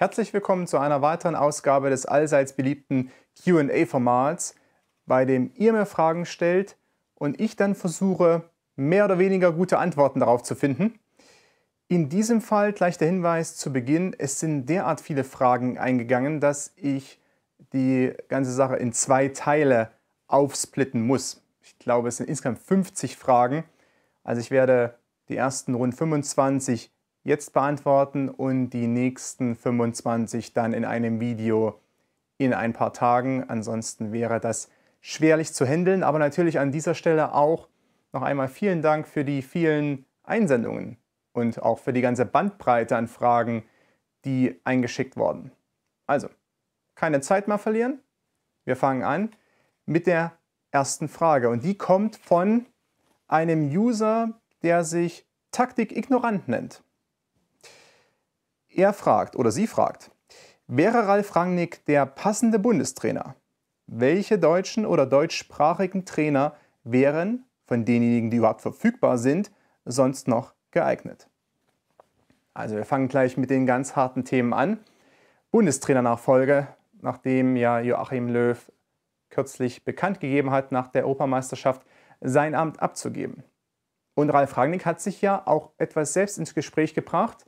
Herzlich willkommen zu einer weiteren Ausgabe des allseits beliebten QA-Formats, bei dem ihr mir Fragen stellt und ich dann versuche, mehr oder weniger gute Antworten darauf zu finden. In diesem Fall gleich der Hinweis zu Beginn, es sind derart viele Fragen eingegangen, dass ich die ganze Sache in zwei Teile aufsplitten muss. Ich glaube, es sind insgesamt 50 Fragen. Also ich werde die ersten rund 25 jetzt beantworten und die nächsten 25 dann in einem Video in ein paar Tagen. Ansonsten wäre das schwerlich zu handeln. Aber natürlich an dieser Stelle auch noch einmal vielen Dank für die vielen Einsendungen und auch für die ganze Bandbreite an Fragen, die eingeschickt wurden. Also, keine Zeit mehr verlieren. Wir fangen an mit der ersten Frage. Und die kommt von einem User, der sich Taktik ignorant nennt. Er fragt oder sie fragt, wäre Ralf Rangnick der passende Bundestrainer? Welche deutschen oder deutschsprachigen Trainer wären von denjenigen, die überhaupt verfügbar sind, sonst noch geeignet? Also wir fangen gleich mit den ganz harten Themen an. Bundestrainernachfolge, nachdem ja Joachim Löw kürzlich bekannt gegeben hat, nach der Opermeisterschaft sein Amt abzugeben. Und Ralf Rangnick hat sich ja auch etwas selbst ins Gespräch gebracht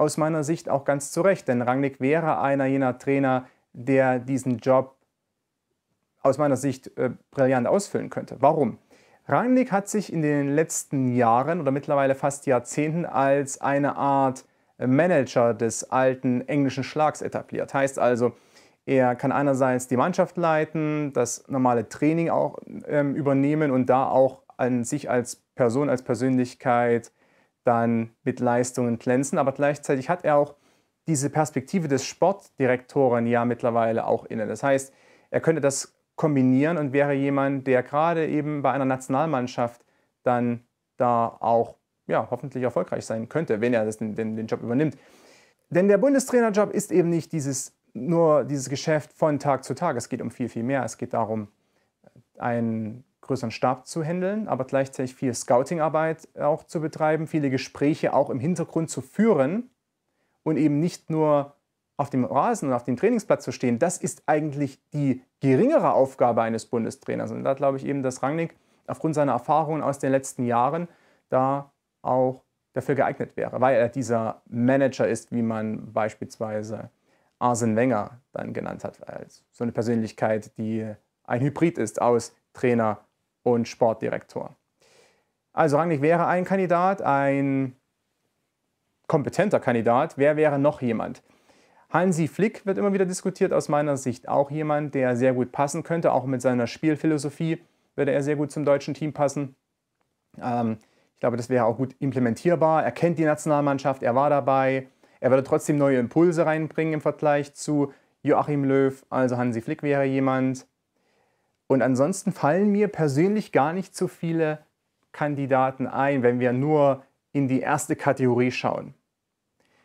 aus meiner Sicht auch ganz zu Recht, denn Rangnick wäre einer jener Trainer, der diesen Job aus meiner Sicht äh, brillant ausfüllen könnte. Warum? Rangnick hat sich in den letzten Jahren oder mittlerweile fast Jahrzehnten als eine Art Manager des alten englischen Schlags etabliert. Heißt also, er kann einerseits die Mannschaft leiten, das normale Training auch ähm, übernehmen und da auch an sich als Person, als Persönlichkeit dann mit Leistungen glänzen. Aber gleichzeitig hat er auch diese Perspektive des Sportdirektoren ja mittlerweile auch inne. Das heißt, er könnte das kombinieren und wäre jemand, der gerade eben bei einer Nationalmannschaft dann da auch ja, hoffentlich erfolgreich sein könnte, wenn er das, den, den, Job übernimmt. Denn der Bundestrainerjob ist eben nicht dieses, nur dieses Geschäft von Tag zu Tag. Es geht um viel, viel mehr. Es geht darum, ein größeren Stab zu handeln, aber gleichzeitig viel Scouting-Arbeit auch zu betreiben, viele Gespräche auch im Hintergrund zu führen und eben nicht nur auf dem Rasen und auf dem Trainingsplatz zu stehen. Das ist eigentlich die geringere Aufgabe eines Bundestrainers. Und da glaube ich eben, dass Rangnick aufgrund seiner Erfahrungen aus den letzten Jahren da auch dafür geeignet wäre, weil er dieser Manager ist, wie man beispielsweise Arsene Wenger dann genannt hat, als so eine Persönlichkeit, die ein Hybrid ist aus Trainer und Sportdirektor. Also Rangnick wäre ein Kandidat, ein kompetenter Kandidat. Wer wäre noch jemand? Hansi Flick wird immer wieder diskutiert, aus meiner Sicht auch jemand, der sehr gut passen könnte. Auch mit seiner Spielphilosophie würde er sehr gut zum deutschen Team passen. Ähm, ich glaube, das wäre auch gut implementierbar. Er kennt die Nationalmannschaft, er war dabei. Er würde trotzdem neue Impulse reinbringen im Vergleich zu Joachim Löw. Also Hansi Flick wäre jemand. Und ansonsten fallen mir persönlich gar nicht so viele Kandidaten ein, wenn wir nur in die erste Kategorie schauen.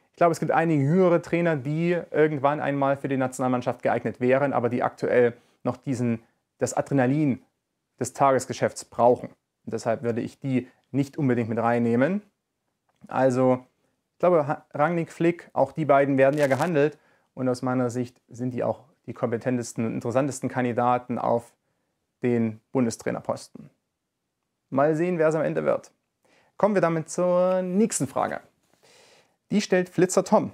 Ich glaube, es gibt einige jüngere Trainer, die irgendwann einmal für die Nationalmannschaft geeignet wären, aber die aktuell noch diesen, das Adrenalin des Tagesgeschäfts brauchen. Und deshalb würde ich die nicht unbedingt mit reinnehmen. Also, ich glaube, Rangnick, Flick, auch die beiden werden ja gehandelt. Und aus meiner Sicht sind die auch die kompetentesten und interessantesten Kandidaten auf den Bundestrainerposten. Mal sehen, wer es am Ende wird. Kommen wir damit zur nächsten Frage. Die stellt Flitzer Tom.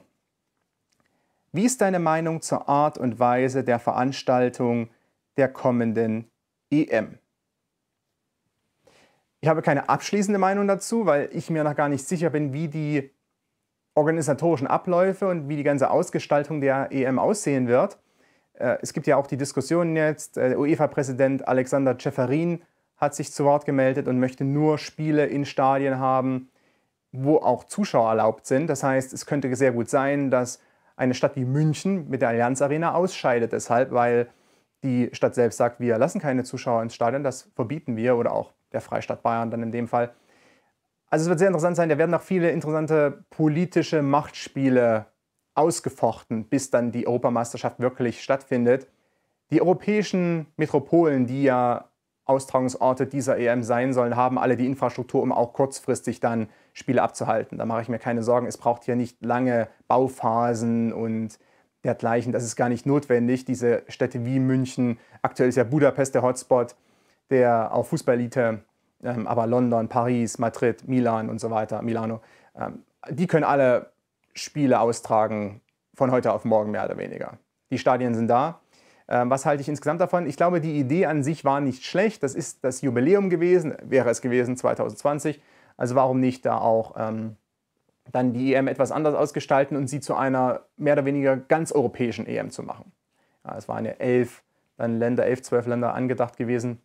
Wie ist deine Meinung zur Art und Weise der Veranstaltung der kommenden EM? Ich habe keine abschließende Meinung dazu, weil ich mir noch gar nicht sicher bin, wie die organisatorischen Abläufe und wie die ganze Ausgestaltung der EM aussehen wird. Äh, es gibt ja auch die Diskussion jetzt, äh, UEFA-Präsident Alexander Ceferin hat sich zu Wort gemeldet und möchte nur Spiele in Stadien haben, wo auch Zuschauer erlaubt sind. Das heißt, es könnte sehr gut sein, dass eine Stadt wie München mit der Allianz Arena ausscheidet deshalb, weil die Stadt selbst sagt, wir lassen keine Zuschauer ins Stadion, das verbieten wir oder auch der Freistaat Bayern dann in dem Fall. Also es wird sehr interessant sein, da werden noch viele interessante politische Machtspiele ausgefochten, bis dann die Europameisterschaft wirklich stattfindet. Die europäischen Metropolen, die ja Austragungsorte dieser EM sein sollen, haben alle die Infrastruktur, um auch kurzfristig dann Spiele abzuhalten. Da mache ich mir keine Sorgen. Es braucht hier nicht lange Bauphasen und dergleichen. Das ist gar nicht notwendig. Diese Städte wie München, aktuell ist ja Budapest der Hotspot, der auch Fußballelite, ähm, aber London, Paris, Madrid, Milan und so weiter, Milano, ähm, die können alle Spiele austragen von heute auf morgen mehr oder weniger. Die Stadien sind da. Ähm, was halte ich insgesamt davon? Ich glaube, die Idee an sich war nicht schlecht. Das ist das Jubiläum gewesen, wäre es gewesen 2020. Also warum nicht da auch ähm, dann die EM etwas anders ausgestalten und sie zu einer mehr oder weniger ganz europäischen EM zu machen? Ja, es waren ja elf dann Länder, elf, zwölf Länder angedacht gewesen.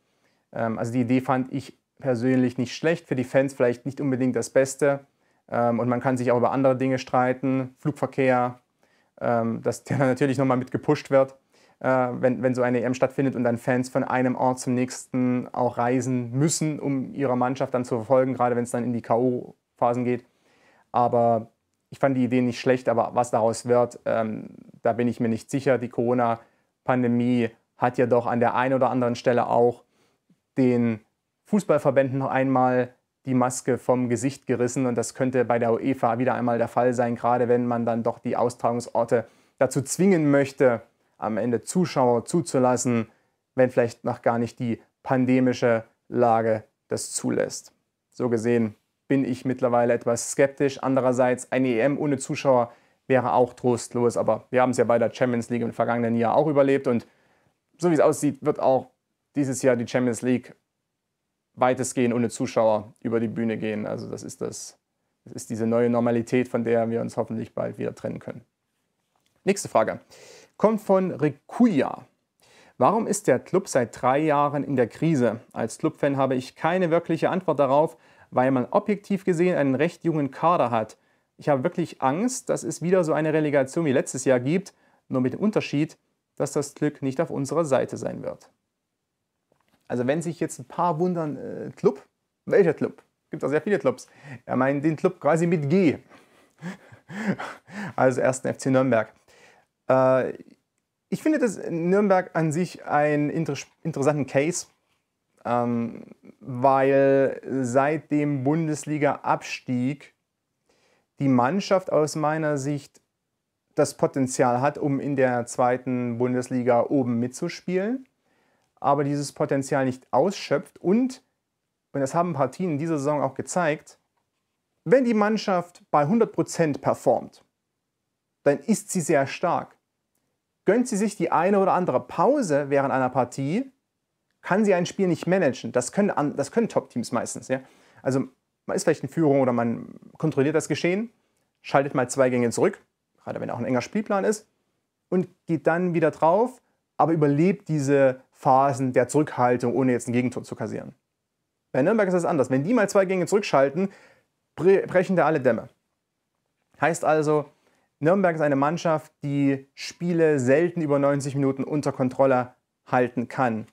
Ähm, also die Idee fand ich persönlich nicht schlecht. Für die Fans vielleicht nicht unbedingt das Beste. Ähm, und man kann sich auch über andere Dinge streiten, Flugverkehr, ähm, dass der dann natürlich nochmal mit gepusht wird, äh, wenn, wenn so eine EM stattfindet und dann Fans von einem Ort zum nächsten auch reisen müssen, um ihre Mannschaft dann zu verfolgen, gerade wenn es dann in die K.O.-Phasen geht. Aber ich fand die Idee nicht schlecht, aber was daraus wird, ähm, da bin ich mir nicht sicher. Die Corona-Pandemie hat ja doch an der einen oder anderen Stelle auch den Fußballverbänden noch einmal die Maske vom Gesicht gerissen. Und das könnte bei der UEFA wieder einmal der Fall sein, gerade wenn man dann doch die Austragungsorte dazu zwingen möchte, am Ende Zuschauer zuzulassen, wenn vielleicht noch gar nicht die pandemische Lage das zulässt. So gesehen bin ich mittlerweile etwas skeptisch. Andererseits, eine EM ohne Zuschauer wäre auch trostlos, aber wir haben es ja bei der Champions League im vergangenen Jahr auch überlebt und so wie es aussieht, wird auch dieses Jahr die Champions League weitestgehend ohne Zuschauer über die Bühne gehen. Also das ist, das, das ist diese neue Normalität, von der wir uns hoffentlich bald wieder trennen können. Nächste Frage. Kommt von Rikuya. Warum ist der Club seit drei Jahren in der Krise? Als Clubfan habe ich keine wirkliche Antwort darauf, weil man objektiv gesehen einen recht jungen Kader hat. Ich habe wirklich Angst, dass es wieder so eine Relegation wie letztes Jahr gibt, nur mit dem Unterschied, dass das Glück nicht auf unserer Seite sein wird. Also wenn sich jetzt ein paar wundern, äh, Club, welcher Club? Gibt auch sehr viele Clubs. Er meint den Club quasi mit G. also ersten FC Nürnberg. Äh, ich finde das Nürnberg an sich einen inter interessanten Case, ähm, weil seit dem Bundesliga-Abstieg die Mannschaft aus meiner Sicht das Potenzial hat, um in der zweiten Bundesliga oben mitzuspielen aber dieses Potenzial nicht ausschöpft. Und, und das haben Partien in dieser Saison auch gezeigt, wenn die Mannschaft bei 100% performt, dann ist sie sehr stark. Gönnt sie sich die eine oder andere Pause während einer Partie, kann sie ein Spiel nicht managen. Das können, das können Top-Teams meistens. Ja? Also man ist vielleicht in Führung oder man kontrolliert das Geschehen, schaltet mal zwei Gänge zurück, gerade wenn auch ein enger Spielplan ist, und geht dann wieder drauf, aber überlebt diese, Phasen der Zurückhaltung, ohne jetzt ein Gegentor zu kassieren. Bei Nürnberg ist das anders. Wenn die mal zwei Gänge zurückschalten, brechen da alle Dämme. Heißt also, Nürnberg ist eine Mannschaft, die Spiele selten über 90 Minuten unter Kontrolle halten kann.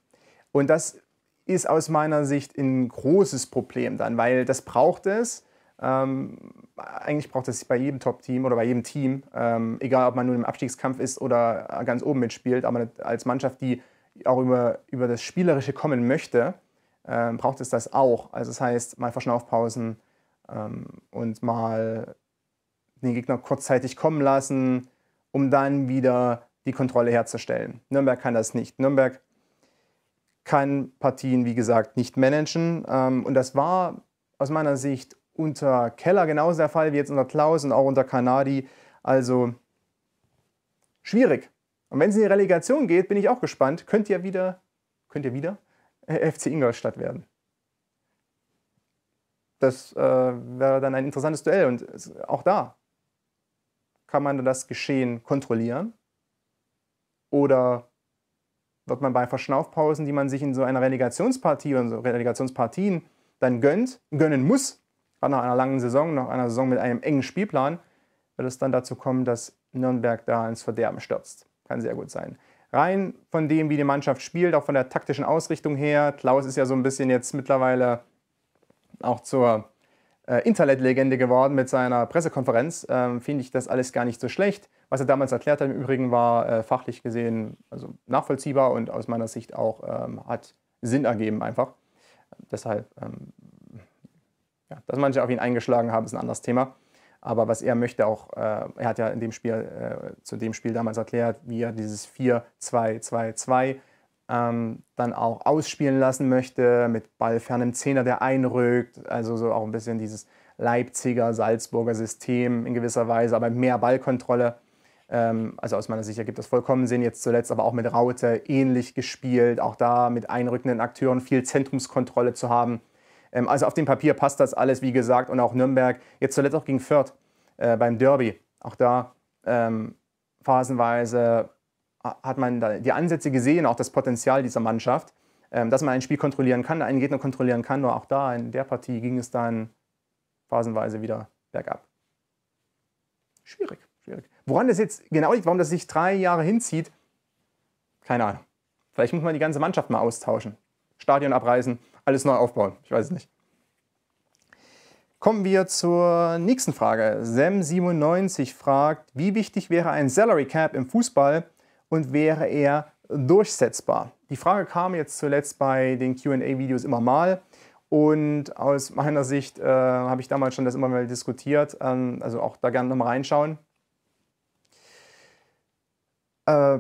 Und das ist aus meiner Sicht ein großes Problem dann, weil das braucht es. Ähm, eigentlich braucht es bei jedem Top-Team oder bei jedem Team, ähm, egal ob man nun im Abstiegskampf ist oder ganz oben mitspielt, aber als Mannschaft, die auch über, über das Spielerische kommen möchte, ähm, braucht es das auch. Also das heißt, mal Verschnaufpausen ähm, und mal den Gegner kurzzeitig kommen lassen, um dann wieder die Kontrolle herzustellen. Nürnberg kann das nicht. Nürnberg kann Partien, wie gesagt, nicht managen. Ähm, und das war aus meiner Sicht unter Keller genauso der Fall wie jetzt unter Klaus und auch unter Kanadi. Also schwierig. Und wenn es in die Relegation geht, bin ich auch gespannt. Könnt ihr wieder, könnt ihr wieder äh, FC Ingolstadt werden? Das äh, wäre dann ein interessantes Duell. Und auch da kann man das Geschehen kontrollieren. Oder wird man bei Verschnaufpausen, die man sich in so einer Relegationspartie und so Relegationspartien dann gönnt, gönnen muss, nach einer langen Saison, nach einer Saison mit einem engen Spielplan, wird es dann dazu kommen, dass Nürnberg da ins Verderben stürzt. Kann sehr gut sein. Rein von dem, wie die Mannschaft spielt, auch von der taktischen Ausrichtung her. Klaus ist ja so ein bisschen jetzt mittlerweile auch zur äh, Internetlegende geworden mit seiner Pressekonferenz. Ähm, Finde ich das alles gar nicht so schlecht. Was er damals erklärt hat, im Übrigen war äh, fachlich gesehen also nachvollziehbar und aus meiner Sicht auch ähm, hat Sinn ergeben einfach. Deshalb, ähm, ja, dass manche auf ihn eingeschlagen haben, ist ein anderes Thema. Aber was er möchte auch, äh, er hat ja in dem Spiel, äh, zu dem Spiel damals erklärt, wie er dieses 4-2-2-2 ähm, dann auch ausspielen lassen möchte, mit ballfernem Zehner, der einrückt, also so auch ein bisschen dieses Leipziger, Salzburger System in gewisser Weise, aber mehr Ballkontrolle. Ähm, also aus meiner Sicht ergibt das vollkommen Sinn. Jetzt zuletzt aber auch mit Raute ähnlich gespielt, auch da mit einrückenden Akteuren viel Zentrumskontrolle zu haben ähm, also auf dem Papier passt das alles, wie gesagt. Und auch Nürnberg, jetzt zuletzt auch gegen Fürth äh, beim Derby. Auch da ähm, phasenweise hat man die Ansätze gesehen, auch das Potenzial dieser Mannschaft, ähm, dass man ein Spiel kontrollieren kann, einen Gegner kontrollieren kann. Nur auch da in der Partie ging es dann phasenweise wieder bergab. Schwierig, schwierig. Woran das jetzt genau liegt, warum das sich drei Jahre hinzieht, keine Ahnung. Vielleicht muss man die ganze Mannschaft mal austauschen. Stadion abreißen, alles neu aufbauen. Ich weiß es nicht. Kommen wir zur nächsten Frage. Sam97 fragt, wie wichtig wäre ein Salary Cap im Fußball und wäre er durchsetzbar? Die Frage kam jetzt zuletzt bei den QA-Videos immer mal. Und aus meiner Sicht äh, habe ich damals schon das immer mal diskutiert. Ähm, also auch da gerne nochmal reinschauen. Äh,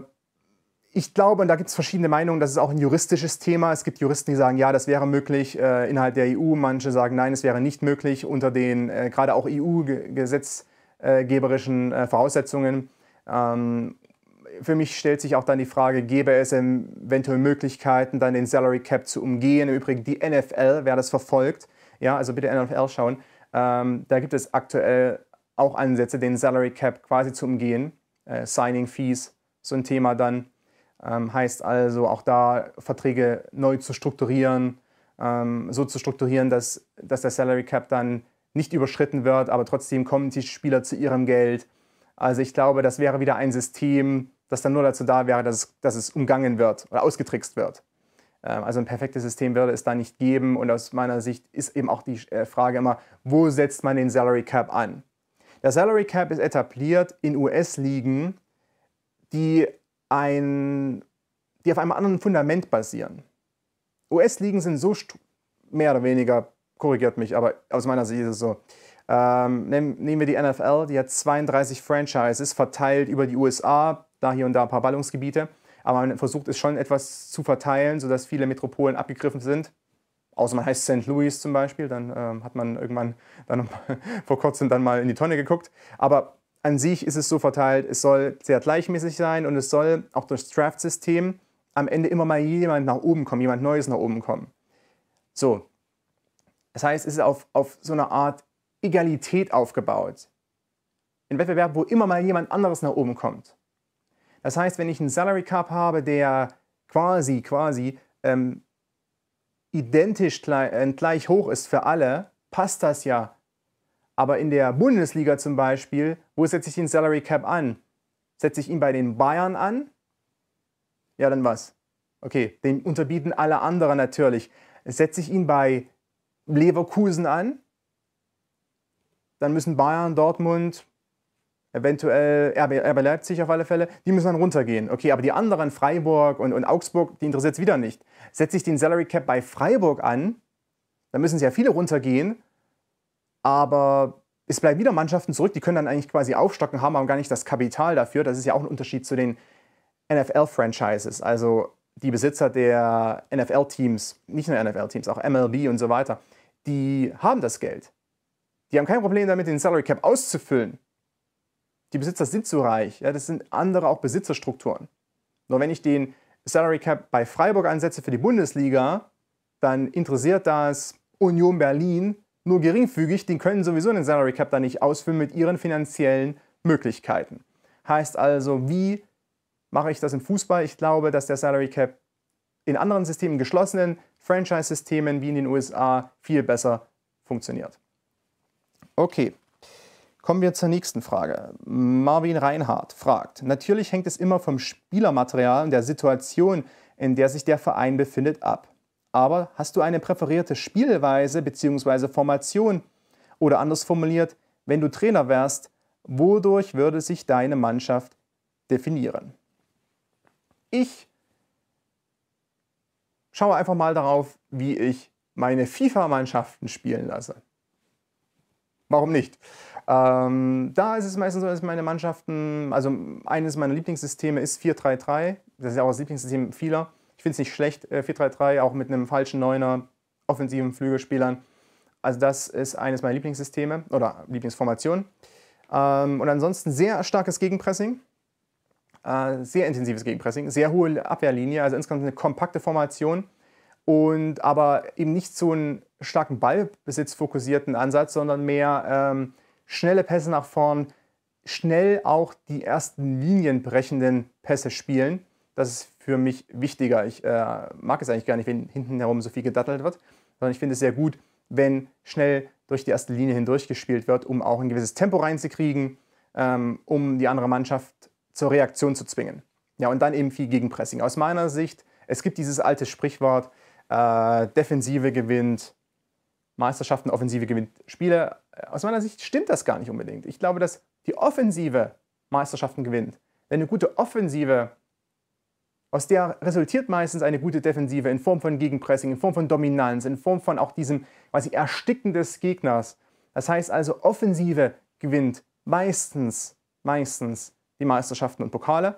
ich glaube, und da gibt es verschiedene Meinungen, das ist auch ein juristisches Thema. Es gibt Juristen, die sagen, ja, das wäre möglich äh, innerhalb der EU. Manche sagen, nein, es wäre nicht möglich unter den äh, gerade auch EU-gesetzgeberischen äh, Voraussetzungen. Ähm, für mich stellt sich auch dann die Frage, gäbe es eventuell Möglichkeiten, dann den Salary Cap zu umgehen? Im Übrigen die NFL, wer das verfolgt, ja, also bitte NFL schauen. Ähm, da gibt es aktuell auch Ansätze, den Salary Cap quasi zu umgehen. Äh, Signing Fees, so ein Thema dann. Ähm, heißt also auch da Verträge neu zu strukturieren, ähm, so zu strukturieren, dass, dass der Salary Cap dann nicht überschritten wird, aber trotzdem kommen die Spieler zu ihrem Geld. Also ich glaube, das wäre wieder ein System, das dann nur dazu da wäre, dass dass es umgangen wird oder ausgetrickst wird. Ähm, also ein perfektes System würde es da nicht geben. Und aus meiner Sicht ist eben auch die äh, Frage immer, wo setzt man den Salary Cap an? Der Salary Cap ist etabliert in US-Ligen, die ein, die auf einem anderen Fundament basieren. US-Ligen sind so mehr oder weniger, korrigiert mich, aber aus meiner Sicht ist es so. Ähm, nehmen, nehmen wir die NFL, die hat 32 Franchises verteilt über die USA, da hier und da ein paar Ballungsgebiete. Aber man versucht es schon etwas zu verteilen, sodass viele Metropolen abgegriffen sind. Außer man heißt St. Louis zum Beispiel, dann ähm, hat man irgendwann dann vor kurzem dann mal in die Tonne geguckt. Aber an sich ist es so verteilt, es soll sehr gleichmäßig sein und es soll auch durchs Draft-System am Ende immer mal jemand nach oben kommen, jemand Neues nach oben kommen. So. Das heißt, es ist auf, auf so eine Art Egalität aufgebaut. Ein Wettbewerb, wo immer mal jemand anderes nach oben kommt. Das heißt, wenn ich einen Salary Cup habe, der quasi, quasi ähm, identisch gleich, äh, gleich hoch ist für alle, passt das ja aber in der Bundesliga zum Beispiel, wo setze ich den Salary Cap an? Setze ich ihn bei den Bayern an? Ja, dann was? Okay, den unterbieten alle anderen natürlich. Setze ich ihn bei Leverkusen an? Dann müssen Bayern, Dortmund, eventuell RB, RB Leipzig auf alle Fälle, die müssen dann runtergehen. Okay, aber die anderen, Freiburg und, und Augsburg, die interessiert es wieder nicht. Setze ich den Salary Cap bei Freiburg an, dann müssen sehr viele runtergehen aber es bleiben wieder Mannschaften zurück, die können dann eigentlich quasi aufstocken, haben aber gar nicht das Kapital dafür. Das ist ja auch ein Unterschied zu den NFL-Franchises. Also die Besitzer der NFL-Teams, nicht nur NFL-Teams, auch MLB und so weiter, die haben das Geld. Die haben kein Problem damit, den Salary Cap auszufüllen. Die Besitzer sind zu reich. Ja, das sind andere auch Besitzerstrukturen. Nur wenn ich den Salary Cap bei Freiburg ansetze für die Bundesliga, dann interessiert das Union Berlin nur geringfügig, den können sowieso den Salary Cap da nicht ausfüllen mit ihren finanziellen Möglichkeiten. Heißt also, wie mache ich das im Fußball? Ich glaube, dass der Salary Cap in anderen Systemen, geschlossenen Franchise-Systemen wie in den USA viel besser funktioniert. Okay, kommen wir zur nächsten Frage. Marvin Reinhardt fragt, natürlich hängt es immer vom Spielermaterial und der Situation, in der sich der Verein befindet, ab. Aber hast du eine präferierte Spielweise bzw. Formation? Oder anders formuliert, wenn du Trainer wärst, wodurch würde sich deine Mannschaft definieren? Ich schaue einfach mal darauf, wie ich meine FIFA-Mannschaften spielen lasse. Warum nicht? Ähm, da ist es meistens so, dass meine Mannschaften, also eines meiner Lieblingssysteme ist 4-3-3, das ist ja auch das Lieblingssystem vieler. Ich finde es nicht schlecht, äh, 4-3-3, auch mit einem falschen Neuner, offensiven Flügelspielern. Also das ist eines meiner Lieblingssysteme oder Lieblingsformationen. Ähm, und ansonsten sehr starkes Gegenpressing, äh, sehr intensives Gegenpressing, sehr hohe Abwehrlinie, also insgesamt eine kompakte Formation und aber eben nicht so einen starken Ballbesitz fokussierten Ansatz, sondern mehr ähm, schnelle Pässe nach vorn, schnell auch die ersten Linien brechenden Pässe spielen das ist für mich wichtiger. Ich äh, mag es eigentlich gar nicht, wenn hinten herum so viel gedattelt wird, sondern ich finde es sehr gut, wenn schnell durch die erste Linie hindurch gespielt wird, um auch ein gewisses Tempo reinzukriegen, ähm, um die andere Mannschaft zur Reaktion zu zwingen. Ja, und dann eben viel Gegenpressing. Aus meiner Sicht, es gibt dieses alte Sprichwort, äh, Defensive gewinnt Meisterschaften, Offensive gewinnt Spiele. Aus meiner Sicht stimmt das gar nicht unbedingt. Ich glaube, dass die Offensive Meisterschaften gewinnt. Wenn eine gute Offensive aus der resultiert meistens eine gute Defensive in Form von Gegenpressing, in Form von Dominanz, in Form von auch diesem quasi Ersticken des Gegners. Das heißt also, Offensive gewinnt meistens, meistens die Meisterschaften und Pokale.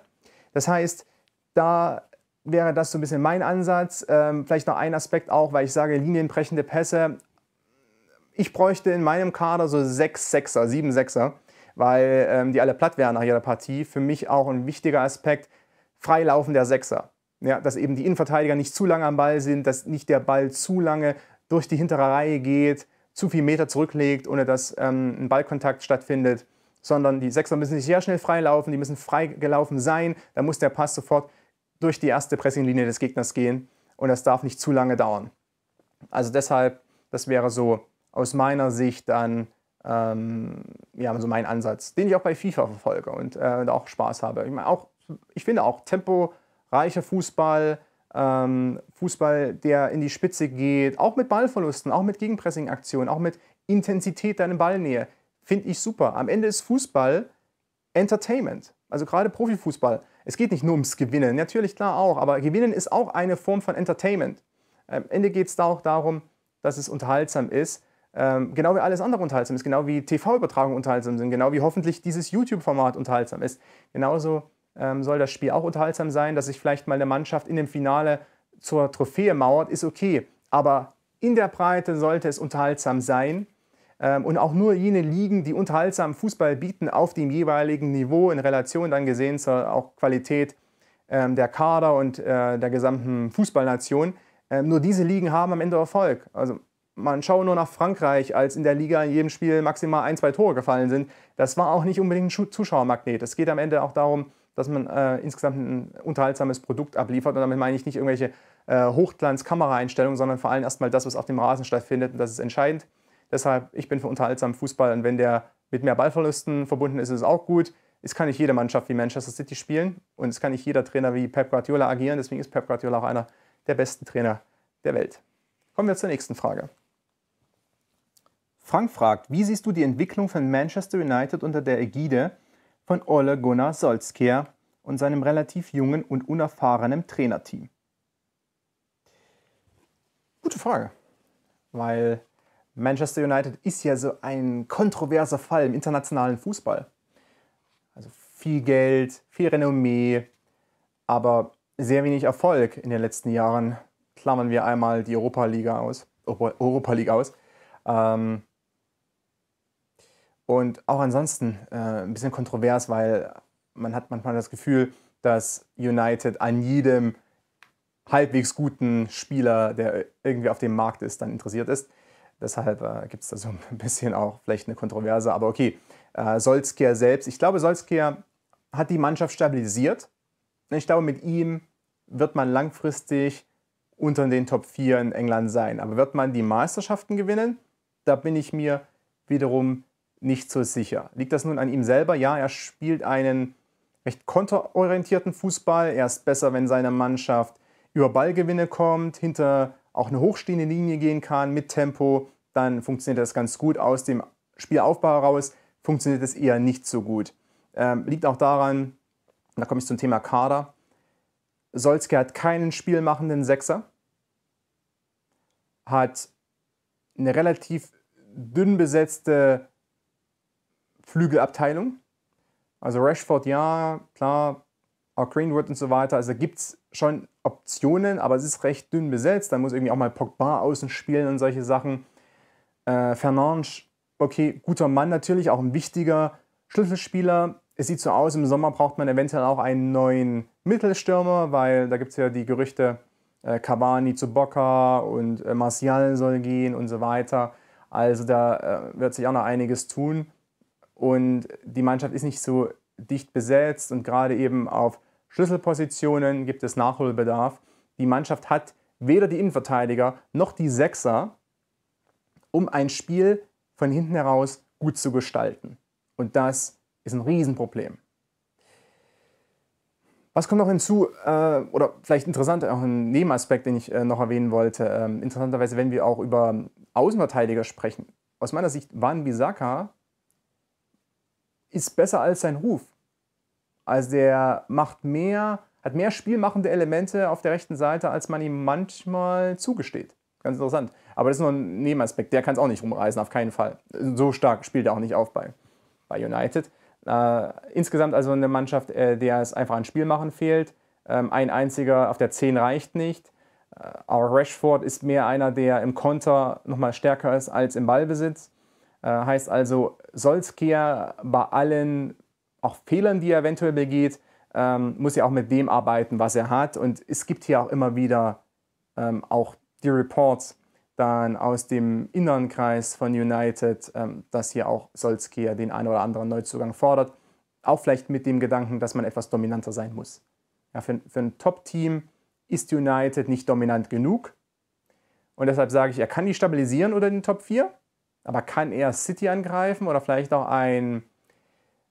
Das heißt, da wäre das so ein bisschen mein Ansatz. Ähm, vielleicht noch ein Aspekt auch, weil ich sage, linienbrechende Pässe. Ich bräuchte in meinem Kader so sechs Sechser, sieben Sechser, weil ähm, die alle platt wären nach jeder Partie. Für mich auch ein wichtiger Aspekt, freilaufender Sechser. Ja, dass eben die Innenverteidiger nicht zu lange am Ball sind, dass nicht der Ball zu lange durch die hintere Reihe geht, zu viel Meter zurücklegt, ohne dass ähm, ein Ballkontakt stattfindet, sondern die Sechser müssen sich sehr schnell freilaufen, die müssen freigelaufen sein, da muss der Pass sofort durch die erste Pressinglinie des Gegners gehen und das darf nicht zu lange dauern. Also deshalb, das wäre so aus meiner Sicht dann ähm, ja, so mein Ansatz, den ich auch bei FIFA verfolge und äh, auch Spaß habe. Ich meine, auch ich finde auch temporeicher Fußball, ähm, Fußball, der in die Spitze geht, auch mit Ballverlusten, auch mit Gegenpressing-Aktionen, auch mit Intensität deiner Ballnähe, finde ich super. Am Ende ist Fußball Entertainment, also gerade Profifußball. Es geht nicht nur ums Gewinnen, natürlich klar auch, aber Gewinnen ist auch eine Form von Entertainment. Am Ende geht es da auch darum, dass es unterhaltsam ist, ähm, genau wie alles andere unterhaltsam ist, genau wie TV-Übertragungen unterhaltsam sind, genau wie hoffentlich dieses YouTube-Format unterhaltsam ist. Genauso ähm, soll das Spiel auch unterhaltsam sein, dass sich vielleicht mal eine Mannschaft in dem Finale zur Trophäe mauert, ist okay. Aber in der Breite sollte es unterhaltsam sein ähm, und auch nur jene Ligen, die unterhaltsam Fußball bieten, auf dem jeweiligen Niveau in Relation dann gesehen zur auch Qualität ähm, der Kader und äh, der gesamten Fußballnation. Ähm, nur diese Ligen haben am Ende Erfolg. Also man schaue nur nach Frankreich, als in der Liga in jedem Spiel maximal ein, zwei Tore gefallen sind. Das war auch nicht unbedingt ein Zuschauermagnet. Es geht am Ende auch darum, dass man äh, insgesamt ein unterhaltsames Produkt abliefert. Und damit meine ich nicht irgendwelche äh, Hochglanz-Kameraeinstellungen, sondern vor allem erstmal das, was auf dem Rasen stattfindet. Und das ist entscheidend. Deshalb, ich bin für unterhaltsamen Fußball. Und wenn der mit mehr Ballverlusten verbunden ist, ist es auch gut. Es kann nicht jede Mannschaft wie Manchester City spielen. Und es kann nicht jeder Trainer wie Pep Guardiola agieren. Deswegen ist Pep Guardiola auch einer der besten Trainer der Welt. Kommen wir zur nächsten Frage. Frank fragt, wie siehst du die Entwicklung von Manchester United unter der Ägide von Ole Gunnar Solskjaer und seinem relativ jungen und unerfahrenen Trainerteam? Gute Frage, weil Manchester United ist ja so ein kontroverser Fall im internationalen Fußball. Also viel Geld, viel Renommee, aber sehr wenig Erfolg in den letzten Jahren. Klammern wir einmal die Europa League aus. Europa League aus. Ähm, und auch ansonsten äh, ein bisschen kontrovers, weil man hat manchmal das Gefühl, dass United an jedem halbwegs guten Spieler, der irgendwie auf dem Markt ist, dann interessiert ist. Deshalb äh, gibt es da so ein bisschen auch vielleicht eine Kontroverse. Aber okay, äh, Solskjaer selbst, ich glaube, Solskjaer hat die Mannschaft stabilisiert. Ich glaube, mit ihm wird man langfristig unter den Top 4 in England sein. Aber wird man die Meisterschaften gewinnen? Da bin ich mir wiederum nicht so sicher. Liegt das nun an ihm selber? Ja, er spielt einen recht konterorientierten Fußball. Er ist besser, wenn seine Mannschaft über Ballgewinne kommt, hinter auch eine hochstehende Linie gehen kann mit Tempo. Dann funktioniert das ganz gut. Aus dem Spielaufbau heraus funktioniert es eher nicht so gut. Ähm, liegt auch daran, da komme ich zum Thema Kader. Solskjaer hat keinen spielmachenden Sechser, hat eine relativ dünn besetzte Flügelabteilung. Also Rashford ja, klar, auch Greenwood und so weiter. Also da gibt es schon Optionen, aber es ist recht dünn besetzt. Da muss irgendwie auch mal Pogba außen spielen und solche Sachen. Äh, Fernandes, okay, guter Mann natürlich, auch ein wichtiger Schlüsselspieler. Es sieht so aus, im Sommer braucht man eventuell auch einen neuen Mittelstürmer, weil da gibt es ja die Gerüchte, äh, Cavani zu Boca und äh, Martial soll gehen und so weiter. Also da äh, wird sich auch noch einiges tun und die Mannschaft ist nicht so dicht besetzt und gerade eben auf Schlüsselpositionen gibt es Nachholbedarf. Die Mannschaft hat weder die Innenverteidiger noch die Sechser, um ein Spiel von hinten heraus gut zu gestalten. Und das ist ein Riesenproblem. Was kommt noch hinzu, äh, oder vielleicht interessant, auch ein Nebenaspekt, den ich äh, noch erwähnen wollte. Ähm, interessanterweise, wenn wir auch über Außenverteidiger sprechen. Aus meiner Sicht, Van Bisaka ist besser als sein Ruf. Also der macht mehr, hat mehr spielmachende Elemente auf der rechten Seite, als man ihm manchmal zugesteht. Ganz interessant. Aber das ist nur ein Nebenaspekt. Der kann es auch nicht rumreißen, auf keinen Fall. So stark spielt er auch nicht auf bei, bei United. Äh, insgesamt also eine Mannschaft, äh, der es einfach an Spielmachen fehlt. Ähm, ein einziger auf der 10 reicht nicht. Äh, aber Rashford ist mehr einer, der im Konter nochmal stärker ist als im Ballbesitz. Äh, heißt also, Solskjaer bei allen auch Fehlern, die er eventuell begeht, ähm, muss ja auch mit dem arbeiten, was er hat. Und es gibt hier auch immer wieder ähm, auch die Reports dann aus dem inneren Kreis von United, ähm, dass hier auch Solskjaer den einen oder anderen Neuzugang fordert. Auch vielleicht mit dem Gedanken, dass man etwas dominanter sein muss. Ja, für, für ein Top-Team ist United nicht dominant genug. Und deshalb sage ich, er kann die stabilisieren oder den Top 4. Aber kann er City angreifen oder vielleicht auch ein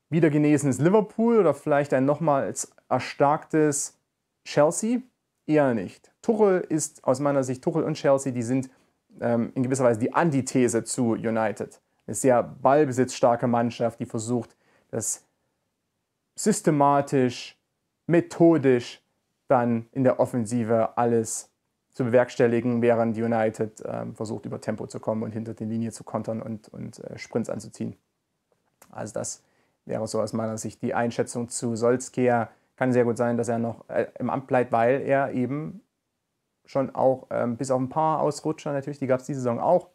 wiedergenesenes Liverpool oder vielleicht ein nochmals erstarktes Chelsea? Eher nicht. Tuchel ist aus meiner Sicht, Tuchel und Chelsea, die sind ähm, in gewisser Weise die Antithese zu United. Eine sehr ballbesitzstarke Mannschaft, die versucht, das systematisch, methodisch dann in der Offensive alles zu bewerkstelligen, während United ähm, versucht, über Tempo zu kommen und hinter die Linie zu kontern und, und äh, Sprints anzuziehen. Also das wäre so aus meiner Sicht die Einschätzung zu Solskjaer. Kann sehr gut sein, dass er noch äh, im Amt bleibt, weil er eben schon auch ähm, bis auf ein paar Ausrutscher, natürlich, die gab es diese Saison auch.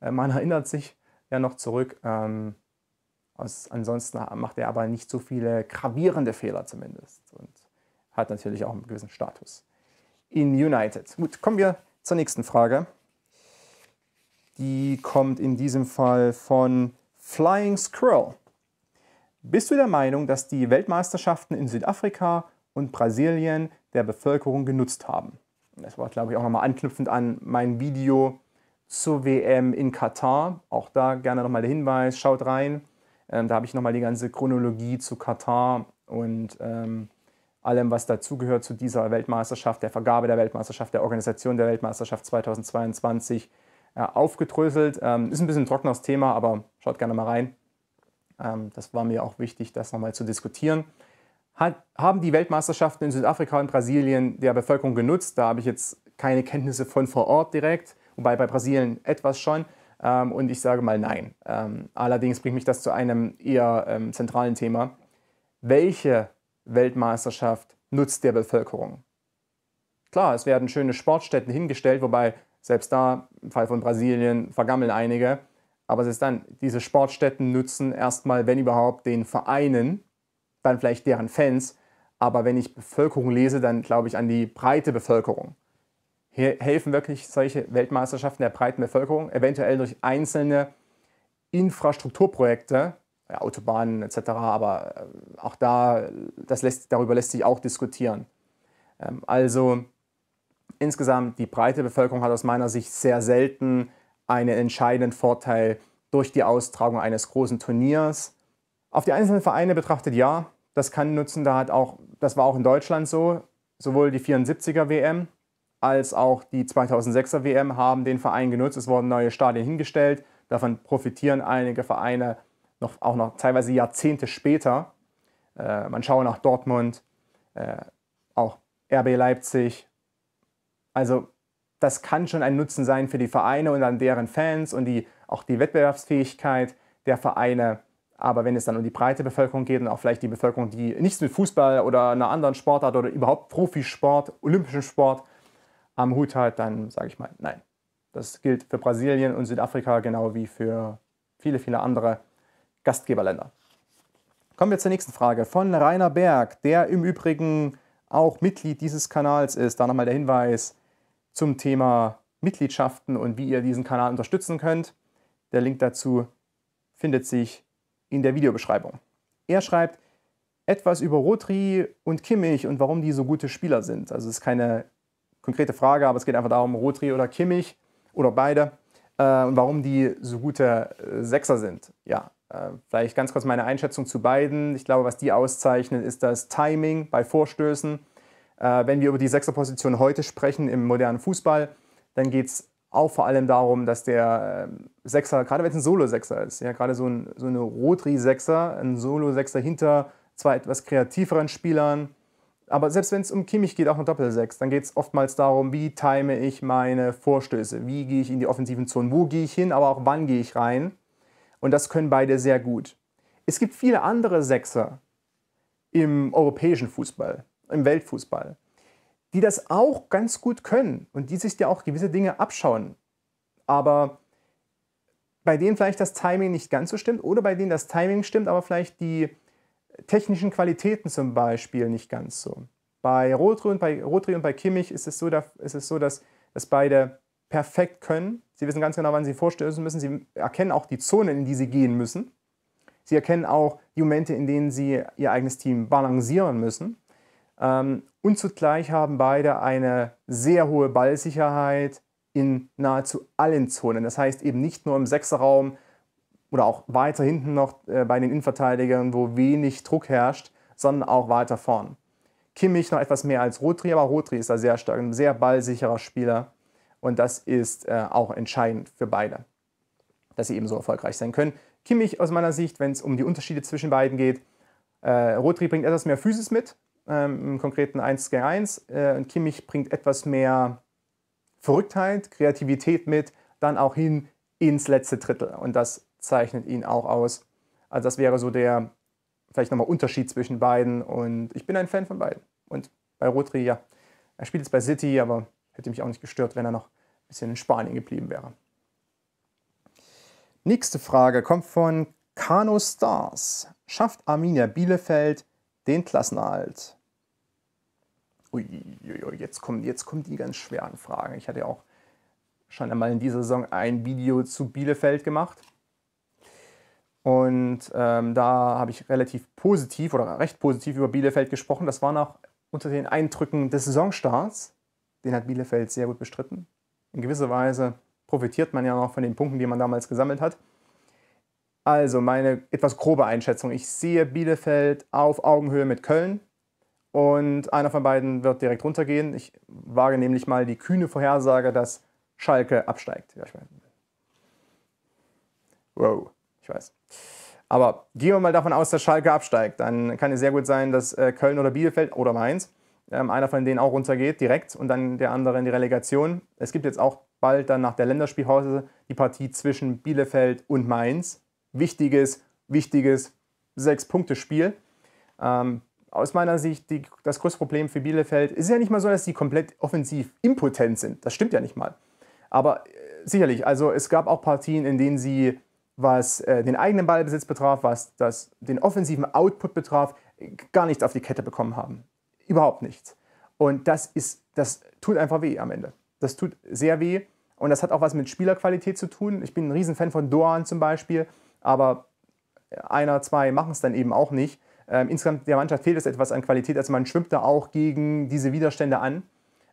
Äh, man erinnert sich ja noch zurück. Ähm, aus, ansonsten macht er aber nicht so viele gravierende Fehler zumindest und hat natürlich auch einen gewissen Status in United. Gut, kommen wir zur nächsten Frage. Die kommt in diesem Fall von Flying Squirrel. Bist du der Meinung, dass die Weltmeisterschaften in Südafrika und Brasilien der Bevölkerung genutzt haben? Das war, glaube ich, auch nochmal anknüpfend an mein Video zur WM in Katar. Auch da gerne nochmal der Hinweis, schaut rein. Ähm, da habe ich nochmal die ganze Chronologie zu Katar und ähm, allem, was dazugehört zu dieser Weltmeisterschaft, der Vergabe der Weltmeisterschaft, der Organisation der Weltmeisterschaft 2022 äh, aufgedröselt. Ähm, ist ein bisschen ein trockenes Thema, aber schaut gerne mal rein. Ähm, das war mir auch wichtig, das nochmal zu diskutieren. haben die Weltmeisterschaften in Südafrika und Brasilien der Bevölkerung genutzt? Da habe ich jetzt keine Kenntnisse von vor Ort direkt, wobei bei Brasilien etwas schon. Ähm, und ich sage mal nein. allerdings bringt mich das zu einem eher zentralen Thema. Welche Weltmeisterschaft nutzt der Bevölkerung. Klar, es werden schöne Sportstätten hingestellt, wobei selbst da, im Fall von Brasilien, vergammeln einige. Aber es ist dann, diese Sportstätten nutzen erstmal, wenn überhaupt, den Vereinen, dann vielleicht deren Fans. Aber wenn ich Bevölkerung lese, dann glaube ich an die breite Bevölkerung. Hier helfen wirklich solche Weltmeisterschaften der breiten Bevölkerung, eventuell durch einzelne Infrastrukturprojekte, Autobahnen etc. Aber äh, auch da, das lässt, darüber lässt sich auch diskutieren. Ähm, also insgesamt, die breite Bevölkerung hat aus meiner Sicht sehr selten einen entscheidenden Vorteil durch die Austragung eines großen Turniers. Auf die einzelnen Vereine betrachtet, ja, das kann Nutzen. Da hat auch, das war auch in Deutschland so, sowohl die 74er WM als auch die 2006er WM haben den Verein genutzt. Es wurden neue Stadien hingestellt. Davon profitieren einige Vereine noch, auch noch teilweise Jahrzehnte später. Äh, man schaue nach Dortmund, äh, auch RB Leipzig. Also das kann schon ein Nutzen sein für die Vereine und dann deren Fans und die, auch die Wettbewerbsfähigkeit der Vereine. Aber wenn es dann um die breite Bevölkerung geht und auch vielleicht die Bevölkerung, die nichts mit Fußball oder einer anderen Sportart oder überhaupt Profisport, olympischen Sport am Hut hat, dann sage ich mal, nein. Das gilt für Brasilien und Südafrika genau wie für viele, viele andere Gastgeberländer. Kommen wir zur nächsten Frage von Rainer Berg, der im Übrigen auch Mitglied dieses Kanals ist. Da nochmal der Hinweis zum Thema Mitgliedschaften und wie ihr diesen Kanal unterstützen könnt. Der Link dazu findet sich in der Videobeschreibung. Er schreibt etwas über Rotri und Kimmich und warum die so gute Spieler sind. Also es ist keine konkrete Frage, aber es geht einfach darum, Rotri oder Kimmich oder beide äh, und warum die so gute äh, Sechser sind. Ja, äh, vielleicht ganz kurz meine Einschätzung zu beiden. Ich glaube, was die auszeichnen, ist das Timing bei Vorstößen. wenn wir über die Sechserposition heute sprechen im modernen Fußball, dann geht es auch vor allem darum, dass der Sechser, gerade wenn es ein Solo-Sechser ist, ja, gerade so, ein, so eine Rotri-Sechser, ein Solo-Sechser hinter zwei etwas kreativeren Spielern, aber selbst wenn es um Kimmich geht, auch um Doppelsechs, dann geht es oftmals darum, wie time ich meine Vorstöße, wie gehe ich in die offensiven Zonen, wo gehe ich hin, aber auch wann gehe ich rein. Und das können beide sehr gut. Es gibt viele andere Sechser im europäischen Fußball, im Weltfußball, die das auch ganz gut können und die sich ja auch gewisse Dinge abschauen. Aber bei denen vielleicht das Timing nicht ganz so stimmt oder bei denen das Timing stimmt, aber vielleicht die technischen Qualitäten zum Beispiel nicht ganz so. Bei Rotri und bei, Rotri und bei Kimmich ist es so, dass, ist es so dass, dass beide perfekt können. Sie wissen ganz genau, wann sie vorstößen müssen. Sie erkennen auch die Zonen, in die sie gehen müssen. Sie erkennen auch die Momente, in denen sie ihr eigenes Team balancieren müssen. Ähm, und zugleich haben beide eine sehr hohe Ballsicherheit in nahezu allen Zonen. Das heißt eben nicht nur im Sechserraum, oder auch weiter hinten noch äh, bei den Innenverteidigern, wo wenig Druck herrscht, sondern auch weiter vorn. Kimmich noch etwas mehr als Rotri, aber Rotri ist da sehr stark, ein sehr ballsicherer Spieler und das ist äh, auch entscheidend für beide, dass sie ebenso erfolgreich sein können. Kimmich aus meiner Sicht, wenn es um die Unterschiede zwischen beiden geht, äh, Rotri bringt etwas mehr Physis mit, ähm, im konkreten 1 gegen 1 und Kimmich bringt etwas mehr Verrücktheit, Kreativität mit, dann auch hin ins letzte Drittel und das zeichnet ihn auch aus. Also das wäre so der vielleicht nochmal Unterschied zwischen beiden und ich bin ein Fan von beiden. Und bei Rotri, ja, er spielt jetzt bei City, aber hätte mich auch nicht gestört, wenn er noch ein bisschen in Spanien geblieben wäre. Nächste Frage kommt von Kano Stars. Schafft Arminia Bielefeld den Klassenerhalt? Uiuiui, jetzt kommen, jetzt kommen die ganz schweren Fragen. Ich hatte ja auch schon einmal in dieser Saison ein Video zu Bielefeld gemacht. Und ähm, da habe ich relativ positiv oder recht positiv über Bielefeld gesprochen. Das war noch unter den Eindrücken des Saisonstarts. Den hat Bielefeld sehr gut bestritten. In gewisser Weise profitiert man ja noch von den Punkten, die man damals gesammelt hat. Also meine etwas grobe Einschätzung. Ich sehe Bielefeld auf Augenhöhe mit Köln und einer von beiden wird direkt runtergehen. Ich wage nämlich mal die kühne Vorhersage, dass Schalke absteigt. Wow weiß. Aber gehen wir mal davon aus, dass Schalke absteigt. Dann kann es sehr gut sein, dass äh, Köln oder Bielefeld oder Mainz ähm, einer von denen auch runtergeht direkt und dann der andere in die Relegation. Es gibt jetzt auch bald dann nach der Länderspielhause die Partie zwischen Bielefeld und Mainz. Wichtiges, wichtiges Sechs-Punkte-Spiel. Ähm, aus meiner Sicht, die, das größte Problem für Bielefeld ist ja nicht mal so, dass sie komplett offensiv impotent sind. Das stimmt ja nicht mal. Aber äh, sicherlich, also es gab auch Partien, in denen sie was äh, den eigenen Ballbesitz betraf, was das, den offensiven Output betraf, gar nichts auf die Kette bekommen haben. Überhaupt nichts. Und das, ist, das tut einfach weh am Ende. Das tut sehr weh. Und das hat auch was mit Spielerqualität zu tun. Ich bin ein Riesenfan von Doan zum Beispiel, aber einer, zwei machen es dann eben auch nicht. Ähm, insgesamt der Mannschaft fehlt es etwas an Qualität. Also man schwimmt da auch gegen diese Widerstände an.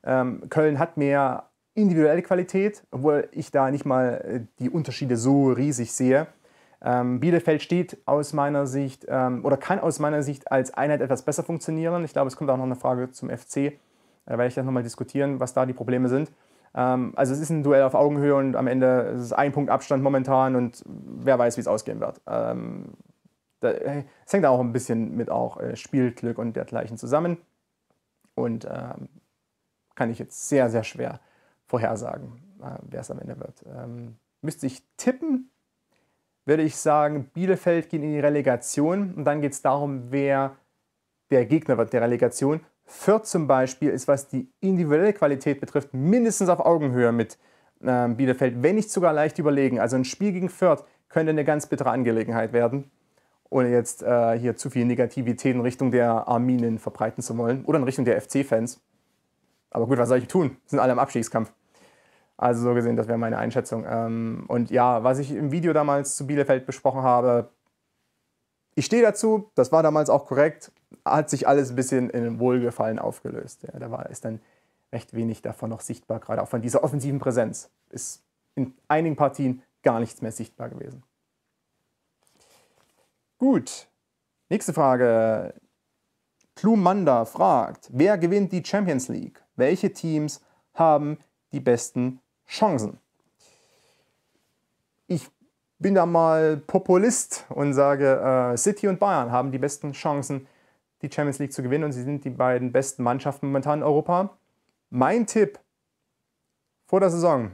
Ähm, Köln hat mehr individuelle Qualität, obwohl ich da nicht mal äh, die Unterschiede so riesig sehe. Ähm, Bielefeld steht aus meiner Sicht ähm, oder kann aus meiner Sicht als Einheit etwas besser funktionieren. Ich glaube, es kommt auch noch eine Frage zum FC, da äh, werde ich das nochmal diskutieren, was da die Probleme sind. Ähm, also es ist ein Duell auf Augenhöhe und am Ende ist es ein Punkt Abstand momentan und wer weiß, wie es ausgehen wird. Ähm, äh, es hängt auch ein bisschen mit auch Spielglück und dergleichen zusammen und ähm, kann ich jetzt sehr, sehr schwer vorhersagen, äh, wer es am Ende wird. Ähm, müsste ich tippen, würde ich sagen, Bielefeld geht in die Relegation und dann geht es darum, wer der Gegner wird der Relegation. Fürth zum Beispiel ist, was die individuelle Qualität betrifft, mindestens auf Augenhöhe mit äh, Bielefeld, wenn nicht sogar leicht überlegen. Also ein Spiel gegen Fürth könnte eine ganz bittere Angelegenheit werden, ohne jetzt äh, hier zu viel Negativität in Richtung der Arminen verbreiten zu wollen oder in Richtung der FC-Fans. Aber gut, was soll ich tun? Sind alle im Abstiegskampf. Also so gesehen, das wäre meine Einschätzung. Ähm, und ja, was ich im Video damals zu Bielefeld besprochen habe, ich stehe dazu, das war damals auch korrekt, hat sich alles ein bisschen in Wohlgefallen aufgelöst. Ja, da war, ist dann recht wenig davon noch sichtbar, gerade auch von dieser offensiven Präsenz ist in einigen Partien gar nichts mehr sichtbar gewesen. Gut, nächste Frage. Klumanda fragt, wer gewinnt die Champions League? welche Teams haben die besten Chancen. Ich bin da mal Populist und sage, äh, City und Bayern haben die besten Chancen, die Champions League zu gewinnen und sie sind die beiden besten Mannschaften momentan in Europa. Mein Tipp vor der Saison,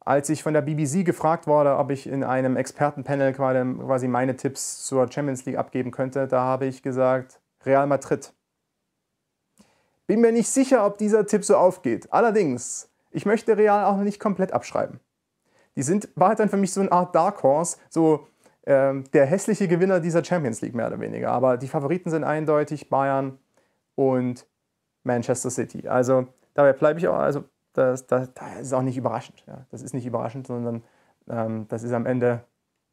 als ich von der BBC gefragt wurde, ob ich in einem Expertenpanel quasi meine Tipps zur Champions League abgeben könnte, da habe ich gesagt, Real Madrid. Bin mir nicht sicher, ob dieser Tipp so aufgeht. Allerdings, ich möchte Real auch nicht komplett abschreiben. Die sind, weiterhin für mich so eine Art Dark Horse, so ähm, der hässliche Gewinner dieser Champions League mehr oder weniger. Aber die Favoriten sind eindeutig Bayern und Manchester City. Also dabei bleibe ich auch, also das, das, das, ist auch nicht überraschend. Ja. Das ist nicht überraschend, sondern ähm, das ist am Ende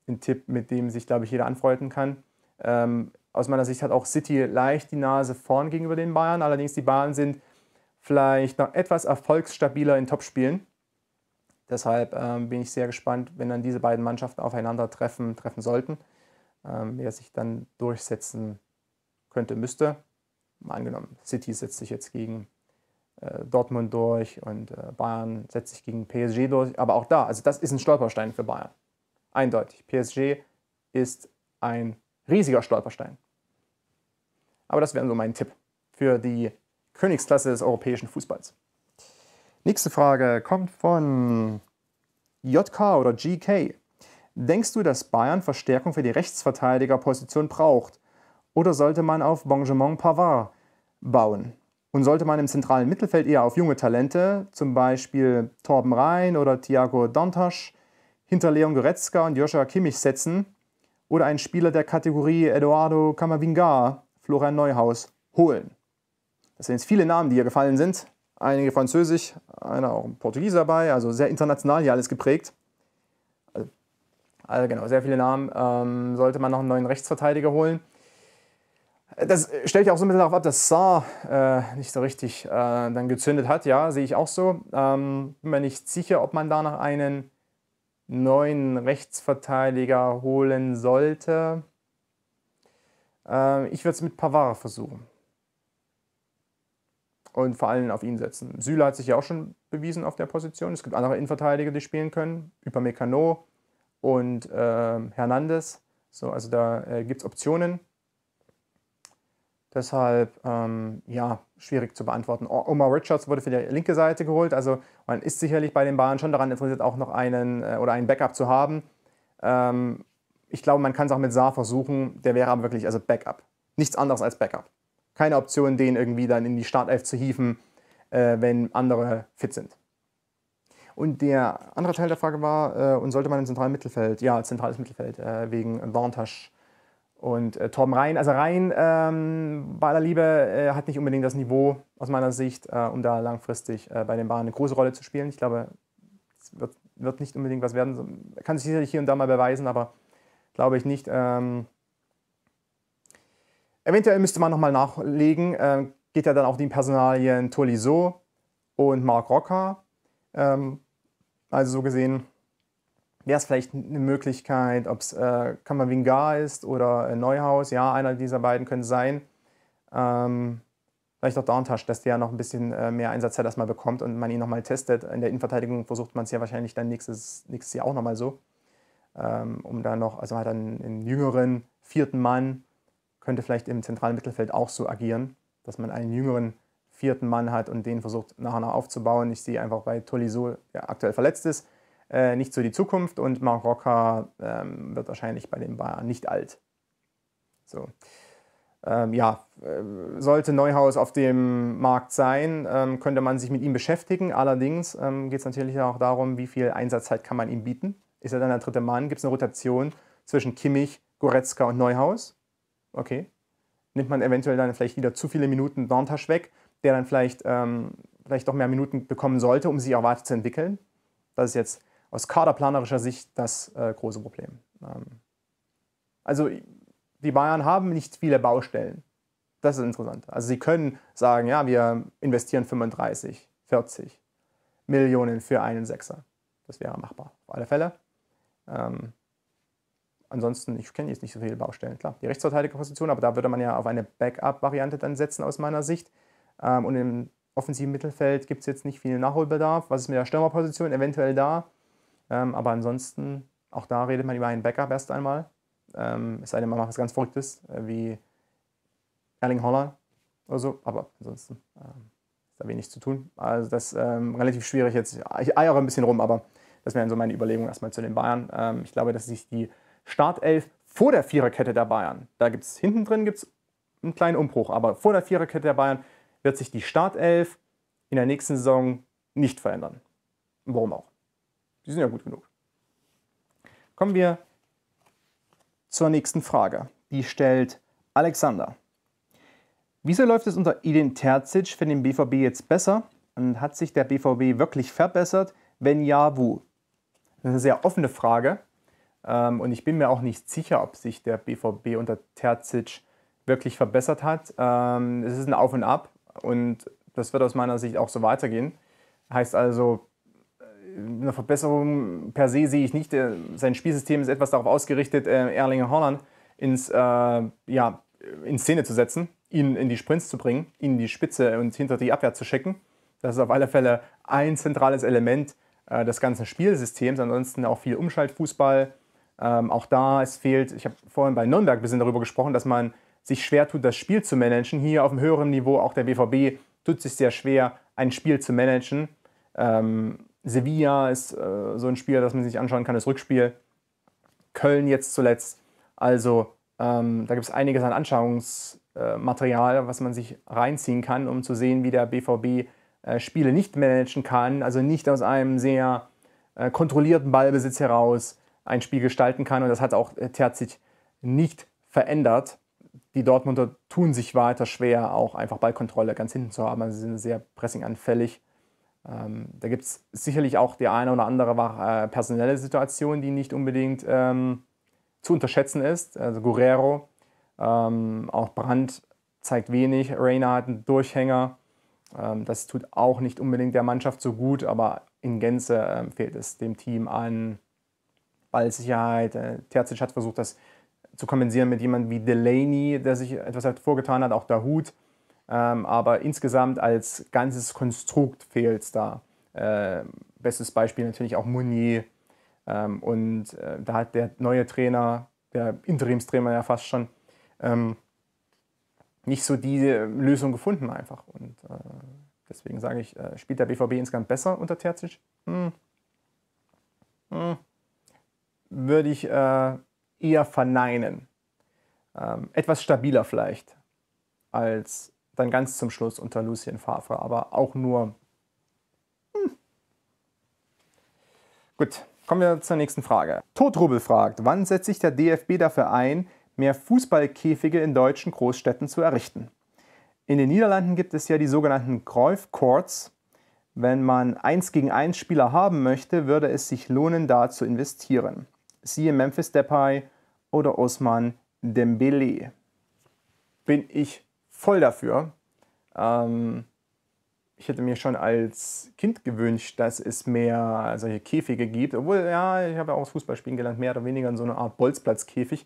ein Tipp, mit dem sich, glaube ich, jeder anfreunden kann. Ähm, aus meiner Sicht hat auch City leicht die Nase vorn gegenüber den Bayern. Allerdings die Bayern sind vielleicht noch etwas erfolgsstabiler in Topspielen. Deshalb ähm, bin ich sehr gespannt, wenn dann diese beiden Mannschaften aufeinandertreffen treffen sollten, ähm, wer sich dann durchsetzen könnte, müsste. Mal angenommen, City setzt sich jetzt gegen äh, Dortmund durch und äh, Bayern setzt sich gegen PSG durch. Aber auch da, also das ist ein Stolperstein für Bayern. Eindeutig. PSG ist ein riesiger Stolperstein. Aber das wäre so mein Tipp für die Königsklasse des europäischen Fußballs. Nächste Frage kommt von JK oder GK. Denkst du, dass Bayern Verstärkung für die Rechtsverteidigerposition braucht? Oder sollte man auf Benjamin Pavard bauen? Und sollte man im zentralen Mittelfeld eher auf junge Talente, zum Beispiel Torben Rhein oder Thiago Dantas, hinter Leon Goretzka und Joscha Kimmich setzen, oder einen Spieler der Kategorie Eduardo Camavinga, Florian Neuhaus holen. Das sind jetzt viele Namen, die hier gefallen sind. Einige französisch, einer auch Portugies dabei, also sehr international hier alles geprägt. Also, also genau, sehr viele Namen. Ähm, sollte man noch einen neuen Rechtsverteidiger holen. Das stelle ich auch so ein bisschen darauf ab, dass Saar äh, nicht so richtig äh, dann gezündet hat. Ja, sehe ich auch so. Ähm, bin mir nicht sicher, ob man da noch einen neuen Rechtsverteidiger holen sollte. Ähm, ich würde es mit Pavara versuchen. Und vor allem auf ihn setzen. Süle hat sich ja auch schon bewiesen auf der Position. Es gibt andere Innenverteidiger, die spielen können. Über Meccano und äh, Hernandez. So, also da äh, gibt es Optionen. Deshalb, ähm, ja, schwierig zu beantworten. Omar Richards wurde für die linke Seite geholt. Also man ist sicherlich bei den Bahnen schon daran interessiert, auch noch einen äh, oder einen Backup zu haben. Ähm, ich glaube, man kann es auch mit Saar versuchen. Der wäre aber wirklich also Backup. Nichts anderes als Backup. Keine Option, den irgendwie dann in die Startelf zu hieven, äh, wenn andere fit sind. Und der andere Teil der Frage war, äh, und sollte man im zentralen Mittelfeld, ja, zentrales Mittelfeld, äh, wegen Vantage und äh, Torben Rhein, also Rhein ähm, bei aller Liebe äh, hat nicht unbedingt das Niveau aus meiner Sicht, äh, um da langfristig äh, bei den Bahnen eine große Rolle zu spielen. Ich glaube, es wird, wird, nicht unbedingt was werden. Kann sich sicherlich hier und da mal beweisen, aber glaube ich nicht. Ähm, eventuell müsste man nochmal nachlegen. Ähm, geht ja dann auch die Personalien Tolisso und Marc Rocker. Ähm, also so gesehen wäre es vielleicht eine Möglichkeit, ob es äh, Kamavinga ist oder äh, Neuhaus. Ja, einer dieser beiden könnte sein. Ähm, vielleicht auch Downtash, dass der noch ein bisschen äh, mehr Einsatzzeit erstmal bekommt und man ihn nochmal testet. In der Innenverteidigung versucht man es ja wahrscheinlich dann nächstes, nächstes Jahr auch nochmal so. Ähm, um dann noch, also man hat einen jüngeren vierten Mann, könnte vielleicht im zentralen Mittelfeld auch so agieren, dass man einen jüngeren vierten Mann hat und den versucht nach und nach aufzubauen. Ich sehe einfach bei Tolisso, der aktuell verletzt ist, äh, nicht so die Zukunft und Mark Rocker ähm, wird wahrscheinlich bei den Bayern nicht alt. So. Ähm, ja, äh, sollte Neuhaus auf dem Markt sein, ähm, könnte man sich mit ihm beschäftigen. Allerdings ähm, geht es natürlich auch darum, wie viel Einsatzzeit halt kann man ihm bieten. Ist er dann der dritte Mann? Gibt es eine Rotation zwischen Kimmich, Goretzka und Neuhaus? Okay. Nimmt man eventuell dann vielleicht wieder zu viele Minuten Dantasch weg, der dann vielleicht, ähm, vielleicht doch mehr Minuten bekommen sollte, um sich auch weiterzuentwickeln? Das ist jetzt aus kaderplanerischer Sicht das äh, große Problem. Ähm, also die Bayern haben nicht viele Baustellen. Das ist interessant. Also sie können sagen, ja, wir investieren 35, 40 Millionen für einen Sechser. Das wäre machbar, auf alle Fälle. Ähm, ansonsten, ich kenne jetzt nicht so viele Baustellen. Klar, die Rechtsverteidigerposition, aber da würde man ja auf eine Backup-Variante dann setzen, aus meiner Sicht. Ähm, und im offensiven Mittelfeld gibt es jetzt nicht viel Nachholbedarf. Was ist mit der Stürmerposition? Eventuell da. Ähm, aber ansonsten, auch da redet man über einen Backup erst einmal. Ähm, es sei denn, man macht was ganz Verrücktes, äh, wie Erling Holland oder so. Aber ansonsten ähm, ist da wenig zu tun. Also das ist ähm, relativ schwierig jetzt. Ich eiere ein bisschen rum, aber das wären so meine Überlegungen erstmal zu den Bayern. Ähm, ich glaube, dass sich die Startelf vor der Viererkette der Bayern, da gibt es hinten drin gibt's einen kleinen Umbruch, aber vor der Viererkette der Bayern wird sich die Startelf in der nächsten Saison nicht verändern. Warum auch? Die sind ja gut genug. Kommen wir zur nächsten Frage. Die stellt Alexander. Wieso läuft es unter Edin Terzic für den BVB jetzt besser? Und hat sich der BVB wirklich verbessert? Wenn ja, wo? Das ist eine sehr offene Frage. Ähm, und ich bin mir auch nicht sicher, ob sich der BVB unter Terzic wirklich verbessert hat. Ähm, es ist ein Auf und Ab und das wird aus meiner Sicht auch so weitergehen. Heißt also, eine Verbesserung per se sehe ich nicht. Äh, sein Spielsystem ist etwas darauf ausgerichtet, äh, Erlinger Holland ins, äh, ja, in Szene zu setzen, ihn in die Sprints zu bringen, ihn in die Spitze und hinter die Abwehr zu schicken. Das ist auf alle Fälle ein zentrales Element äh, des ganzen Spielsystems. Ansonsten auch viel Umschaltfußball. Ähm, auch da, es fehlt, ich habe vorhin bei Nürnberg ein bisschen darüber gesprochen, dass man sich schwer tut, das Spiel zu managen. Hier auf einem höheren Niveau, auch der BVB, tut sich sehr schwer, ein Spiel zu managen. Ähm, Sevilla ist äh, so ein Spiel, das man sich anschauen kann, das Rückspiel. Köln jetzt zuletzt. Also ähm, da gibt es einiges an Anschauungsmaterial, äh, was man sich reinziehen kann, um zu sehen, wie der BVB äh, Spiele nicht managen kann. Also nicht aus einem sehr äh, kontrollierten Ballbesitz heraus ein Spiel gestalten kann. Und das hat auch äh, Terzic nicht verändert. Die Dortmunder tun sich weiter schwer, auch einfach Ballkontrolle ganz hinten zu haben. Also sie sind sehr pressinganfällig ähm, da gibt es sicherlich auch die eine oder andere äh, personelle Situation, die nicht unbedingt ähm, zu unterschätzen ist. Also Guerrero, ähm, auch Brandt zeigt wenig, Reina hat einen Durchhänger. Ähm, das tut auch nicht unbedingt der Mannschaft so gut, aber in Gänze äh, fehlt es dem Team an Ballsicherheit. Äh, Terzic hat versucht, das zu kompensieren mit jemandem wie Delaney, der sich etwas vorgetan hat, auch Dahut. Hut ähm, aber insgesamt als ganzes Konstrukt fehlt es da. Ähm, bestes Beispiel natürlich auch Mounier. Ähm, und äh, da hat der neue Trainer, der Interimstrainer ja fast schon, nicht so die äh, Lösung gefunden einfach. Und äh, deswegen sage ich, spielt der BVB insgesamt besser unter Terzic? Hm. Hm. Würde ich eher verneinen. etwas stabiler vielleicht als dann ganz zum Schluss unter Lucien Favre, aber auch nur. Hm. Gut, kommen wir zur nächsten Frage. Todrubel fragt, wann setzt sich der DFB dafür ein, mehr Fußballkäfige in deutschen Großstädten zu errichten? In den Niederlanden gibt es ja die sogenannten Cruyff Courts. Wenn man 1 gegen 1 Spieler haben möchte, würde es sich lohnen, da zu investieren. Siehe Memphis Depay oder Osman Dembele. Bin ich voll dafür. Ähm, ich hätte mir schon als Kind gewünscht, dass es mehr solche Käfige gibt. Obwohl, ja, ich habe ja auch aus Fußballspielen gelernt, mehr oder weniger in so einer Art Bolzplatzkäfig.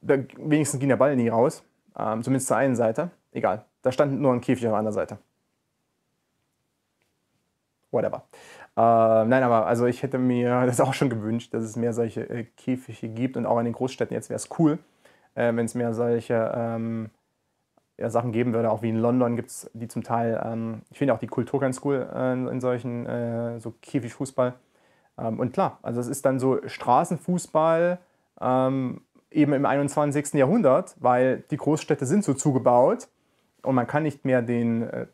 Da, wenigstens ging der Ball nie raus. Ähm, zumindest zur einen Seite. Egal. Da stand nur ein Käfig auf der anderen Seite. Whatever. Ähm, nein, aber also ich hätte mir das auch schon gewünscht, dass es mehr solche äh, Käfige gibt und auch in den Großstädten jetzt wäre es cool, äh, wenn es mehr solche ähm, Sachen geben würde. Auch wie in London gibt es die zum Teil, ähm, ich finde auch die Kultur ganz cool äh, in solchen, äh, so Käfigfußball. Ähm, und klar, also es ist dann so Straßenfußball ähm, eben im 21. Jahrhundert, weil die Großstädte sind so zugebaut und man kann nicht mehr den äh,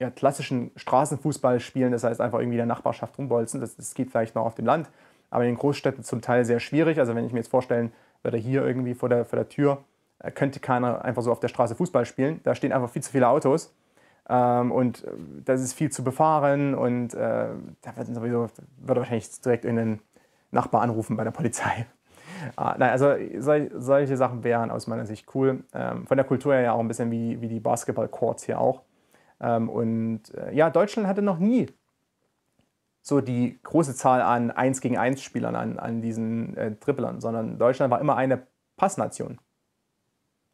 ja, klassischen Straßenfußball spielen, das heißt einfach irgendwie der Nachbarschaft rumbolzen, das, das geht vielleicht noch auf dem Land, aber in den Großstädten zum Teil sehr schwierig. Also wenn ich mir jetzt vorstellen würde, hier irgendwie vor der, vor der Tür, äh, könnte keiner einfach so auf der Straße Fußball spielen. Da stehen einfach viel zu viele Autos ähm, und äh, das ist viel zu befahren und äh, da wird, sowieso, wird wahrscheinlich direkt irgendein Nachbar anrufen bei der Polizei. Ah, nein, also sol solche Sachen wären aus meiner Sicht cool. Ähm, von der Kultur her ja auch ein bisschen wie, wie die Basketball-Courts hier auch. Ähm, und äh, ja, Deutschland hatte noch nie so die große Zahl an 1 gegen 1 Spielern, an, an diesen äh, Dribblern, sondern Deutschland war immer eine Passnation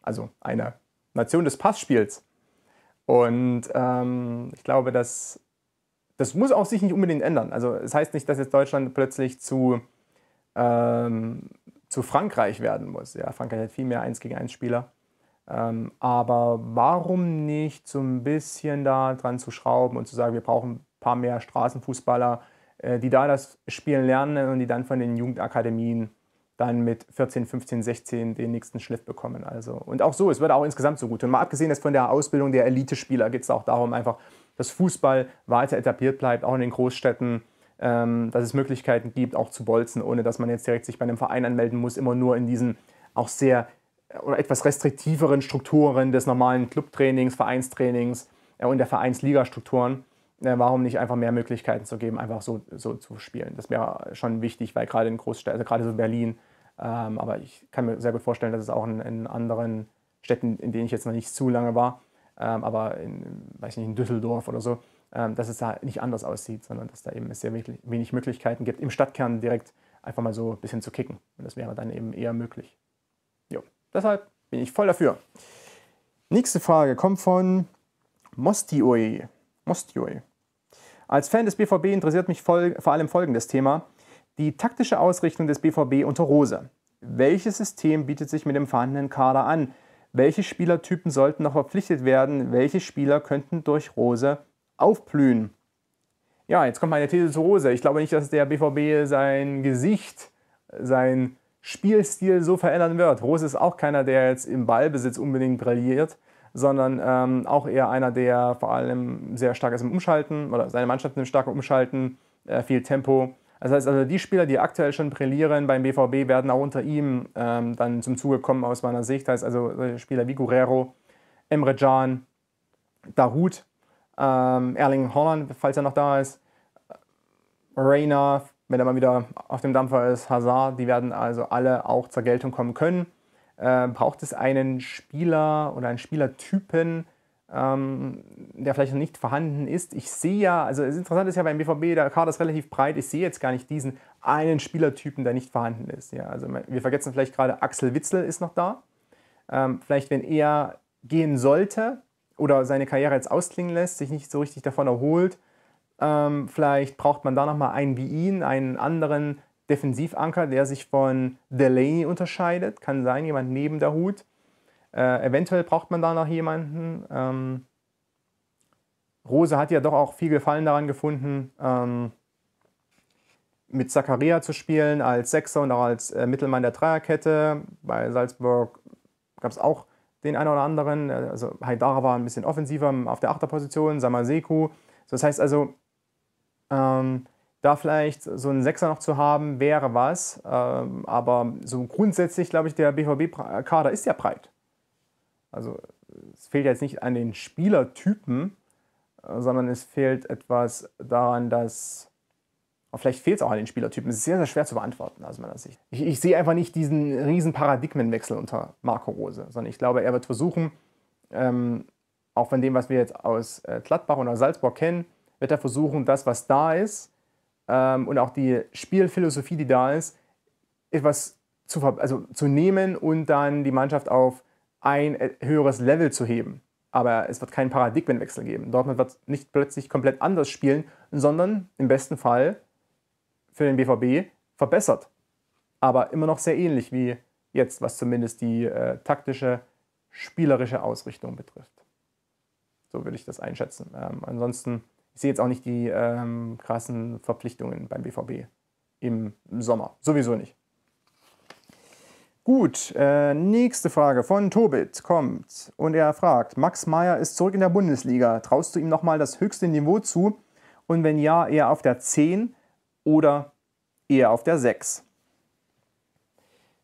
also eine Nation des Passspiels. Und ähm, ich glaube, dass das muss auch sich nicht unbedingt ändern. Also es das heißt nicht, dass jetzt Deutschland plötzlich zu, ähm, zu Frankreich werden muss. Ja, Frankreich hat viel mehr 1 gegen 1 Spieler. Ähm, aber warum nicht so ein bisschen da dran zu schrauben und zu sagen, wir brauchen ein paar mehr Straßenfußballer, äh, die da das Spielen lernen und die dann von den Jugendakademien dann mit 14, 15, 16 den nächsten Schliff bekommen. Also. Und auch so, es würde auch insgesamt so gut. Und mal abgesehen jetzt von der Ausbildung der Elite-Spieler geht es auch darum, einfach, dass Fußball weiter etabliert bleibt, auch in den Großstädten, ähm, dass es Möglichkeiten gibt, auch zu bolzen, ohne dass man jetzt direkt sich bei einem Verein anmelden muss, immer nur in diesen auch sehr äh, oder etwas restriktiveren Strukturen des normalen Clubtrainings, Vereinstrainings äh, und der Vereinsligastrukturen. Äh, warum nicht einfach mehr Möglichkeiten zu geben, einfach so, so zu spielen. Das wäre schon wichtig, weil gerade in Großstädten, also gerade so Berlin, ähm, aber ich kann mir sehr gut vorstellen, dass es auch in, in anderen Städten, in denen ich jetzt noch nicht zu lange war, ähm, aber in, weiß nicht, in Düsseldorf oder so, ähm, dass es da nicht anders aussieht, sondern dass da eben sehr wenig, wenig Möglichkeiten gibt, im Stadtkern direkt einfach mal so ein bisschen zu kicken. Und das wäre dann eben eher möglich. Jo, deshalb bin ich voll dafür. Nächste Frage kommt von Mostioi. Mostioi. Als Fan des BVB interessiert mich voll, vor allem folgendes Thema. Die taktische Ausrichtung des BVB unter Rose. Welches System bietet sich mit dem vorhandenen Kader an? Welche Spielertypen sollten noch verpflichtet werden? Welche Spieler könnten durch Rose aufblühen? Ja, jetzt kommt meine These zu Rose. Ich glaube nicht, dass der BVB sein Gesicht, sein Spielstil so verändern wird. Rose ist auch keiner, der jetzt im Ballbesitz unbedingt brilliert, sondern ähm, auch eher einer, der vor allem sehr stark ist im Umschalten oder seine Mannschaften im starken Umschalten, äh, viel Tempo, das heißt also, die Spieler, die aktuell schon brillieren beim BVB, werden auch unter ihm ähm, dann zum Zuge kommen aus meiner Sicht. Das heißt also Spieler wie Guerrero, Emre Can, Dahut, ähm, Erling Holland, falls er noch da ist, Reyna, wenn er mal wieder auf dem Dampfer ist, Hazard, die werden also alle auch zur Geltung kommen können. Äh, braucht es einen Spieler oder einen Spielertypen, ähm, der vielleicht noch nicht vorhanden ist. Ich sehe ja, also das Interessante ist ja beim BVB, der Kader ist relativ breit. Ich sehe jetzt gar nicht diesen einen Spielertypen, der nicht vorhanden ist. Ja, also wir vergessen vielleicht gerade, Axel Witzel ist noch da. Ähm, vielleicht, wenn er gehen sollte oder seine Karriere jetzt ausklingen lässt, sich nicht so richtig davon erholt, ähm, vielleicht braucht man da nochmal einen wie ihn, einen anderen Defensivanker, der sich von Delaney unterscheidet. Kann sein, jemand neben der Hut äh, eventuell braucht man da noch jemanden. Ähm, Rose hat ja doch auch viel Gefallen daran gefunden, ähm, mit Zakaria zu spielen als Sechser und auch als äh, Mittelmann der Dreierkette. Bei Salzburg gab es auch den einen oder anderen. Äh, also Haidara war ein bisschen offensiver auf der Achterposition, Samaseku. So, das heißt also, ähm, da vielleicht so einen Sechser noch zu haben, wäre was. Ähm, aber so grundsätzlich, glaube ich, der BVB-Kader ist ja breit also es fehlt jetzt nicht an den Spielertypen, äh, sondern es fehlt etwas daran, dass oh, vielleicht fehlt es auch an den Spielertypen. Es ist sehr, sehr schwer zu beantworten aus meiner Sicht. Ich, ich, sehe einfach nicht diesen riesen Paradigmenwechsel unter Marco Rose, sondern ich glaube, er wird versuchen, ähm, auch von dem, was wir jetzt aus äh, Gladbach und aus Salzburg kennen, wird er versuchen, das, was da ist ähm, und auch die Spielphilosophie, die da ist, etwas zu, also, zu nehmen und dann die Mannschaft auf ein äh, höheres Level zu heben. Aber es wird keinen Paradigmenwechsel geben. Dortmund wird nicht plötzlich komplett anders spielen, sondern im besten Fall für den BVB verbessert. Aber immer noch sehr ähnlich wie jetzt, was zumindest die äh, taktische, spielerische Ausrichtung betrifft. So würde ich das einschätzen. Ähm, ansonsten, ich sehe jetzt auch nicht die ähm, krassen Verpflichtungen beim BVB im Sommer. Sowieso nicht. Gut, äh, nächste Frage von Tobit kommt und er fragt, Max Meyer ist zurück in der Bundesliga. Traust du ihm nochmal das höchste Niveau zu? Und wenn ja, eher auf der 10 oder eher auf der 6?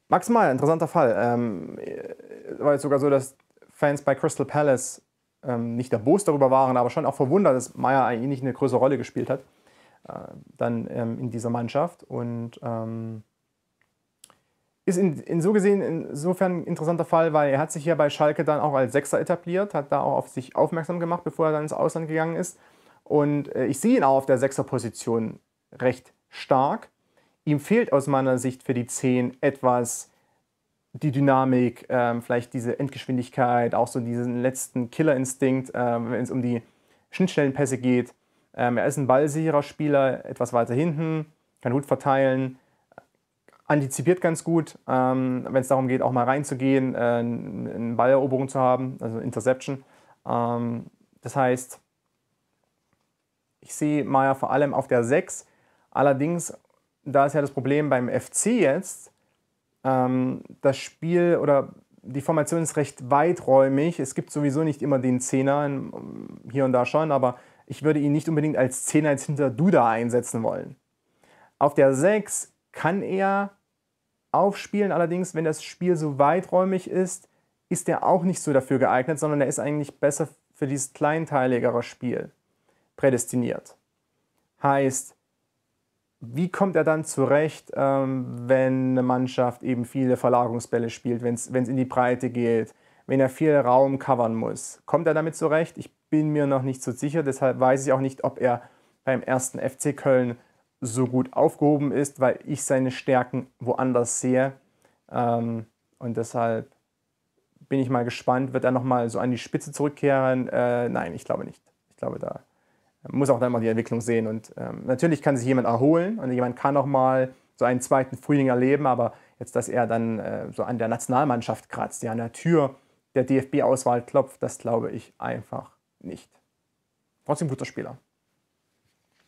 Max Meyer, interessanter Fall. Ähm, äh, war jetzt sogar so, dass Fans bei Crystal Palace ähm, nicht erbost darüber waren, aber schon auch verwundert, dass Meyer eigentlich nicht eine größere Rolle gespielt hat, äh, dann ähm, in dieser Mannschaft. Und ähm, ist in, in, so gesehen insofern ein interessanter Fall, weil er hat sich hier bei Schalke dann auch als Sechser etabliert, hat da auch auf sich aufmerksam gemacht, bevor er dann ins Ausland gegangen ist. Und äh, ich sehe ihn auch auf der Sechser-Position recht stark. Ihm fehlt aus meiner Sicht für die Zehn etwas die Dynamik, ähm, vielleicht diese Endgeschwindigkeit, auch so diesen letzten Killerinstinkt, ähm, wenn es um die Schnittstellenpässe geht. Ähm, er ist ein ballsicherer Spieler, etwas weiter hinten, kann gut verteilen antizipiert ganz gut, ähm, wenn es darum geht, auch mal reinzugehen, äh, eine Balleroberung zu haben, also Interception. Ähm, das heißt, ich sehe Maya vor allem auf der 6. Allerdings, da ist ja das Problem beim FC jetzt, ähm, das Spiel oder die Formation ist recht weiträumig. Es gibt sowieso nicht immer den Zehner, hier und da schon, aber ich würde ihn nicht unbedingt als Zehner jetzt hinter Duda einsetzen wollen. Auf der 6 kann er aufspielen. Allerdings, wenn das Spiel so weiträumig ist, ist er auch nicht so dafür geeignet, sondern er ist eigentlich besser für dieses kleinteiligere Spiel prädestiniert. Heißt, wie kommt er dann zurecht, ähm, wenn eine Mannschaft eben viele Verlagerungsbälle spielt, wenn es in die Breite geht, wenn er viel Raum covern muss? Kommt er damit zurecht? Ich bin mir noch nicht so sicher, deshalb weiß ich auch nicht, ob er beim ersten FC Köln so gut aufgehoben ist, weil ich seine Stärken woanders sehe. Ähm, und deshalb bin ich mal gespannt, wird er nochmal so an die Spitze zurückkehren? Äh, nein, ich glaube nicht. Ich glaube, da muss auch dann mal die Entwicklung sehen. Und ähm, natürlich kann sich jemand erholen und jemand kann auch mal so einen zweiten Frühling erleben, aber jetzt, dass er dann äh, so an der Nationalmannschaft kratzt, ja, an der Tür der DFB-Auswahl klopft, das glaube ich einfach nicht. Trotzdem guter Spieler.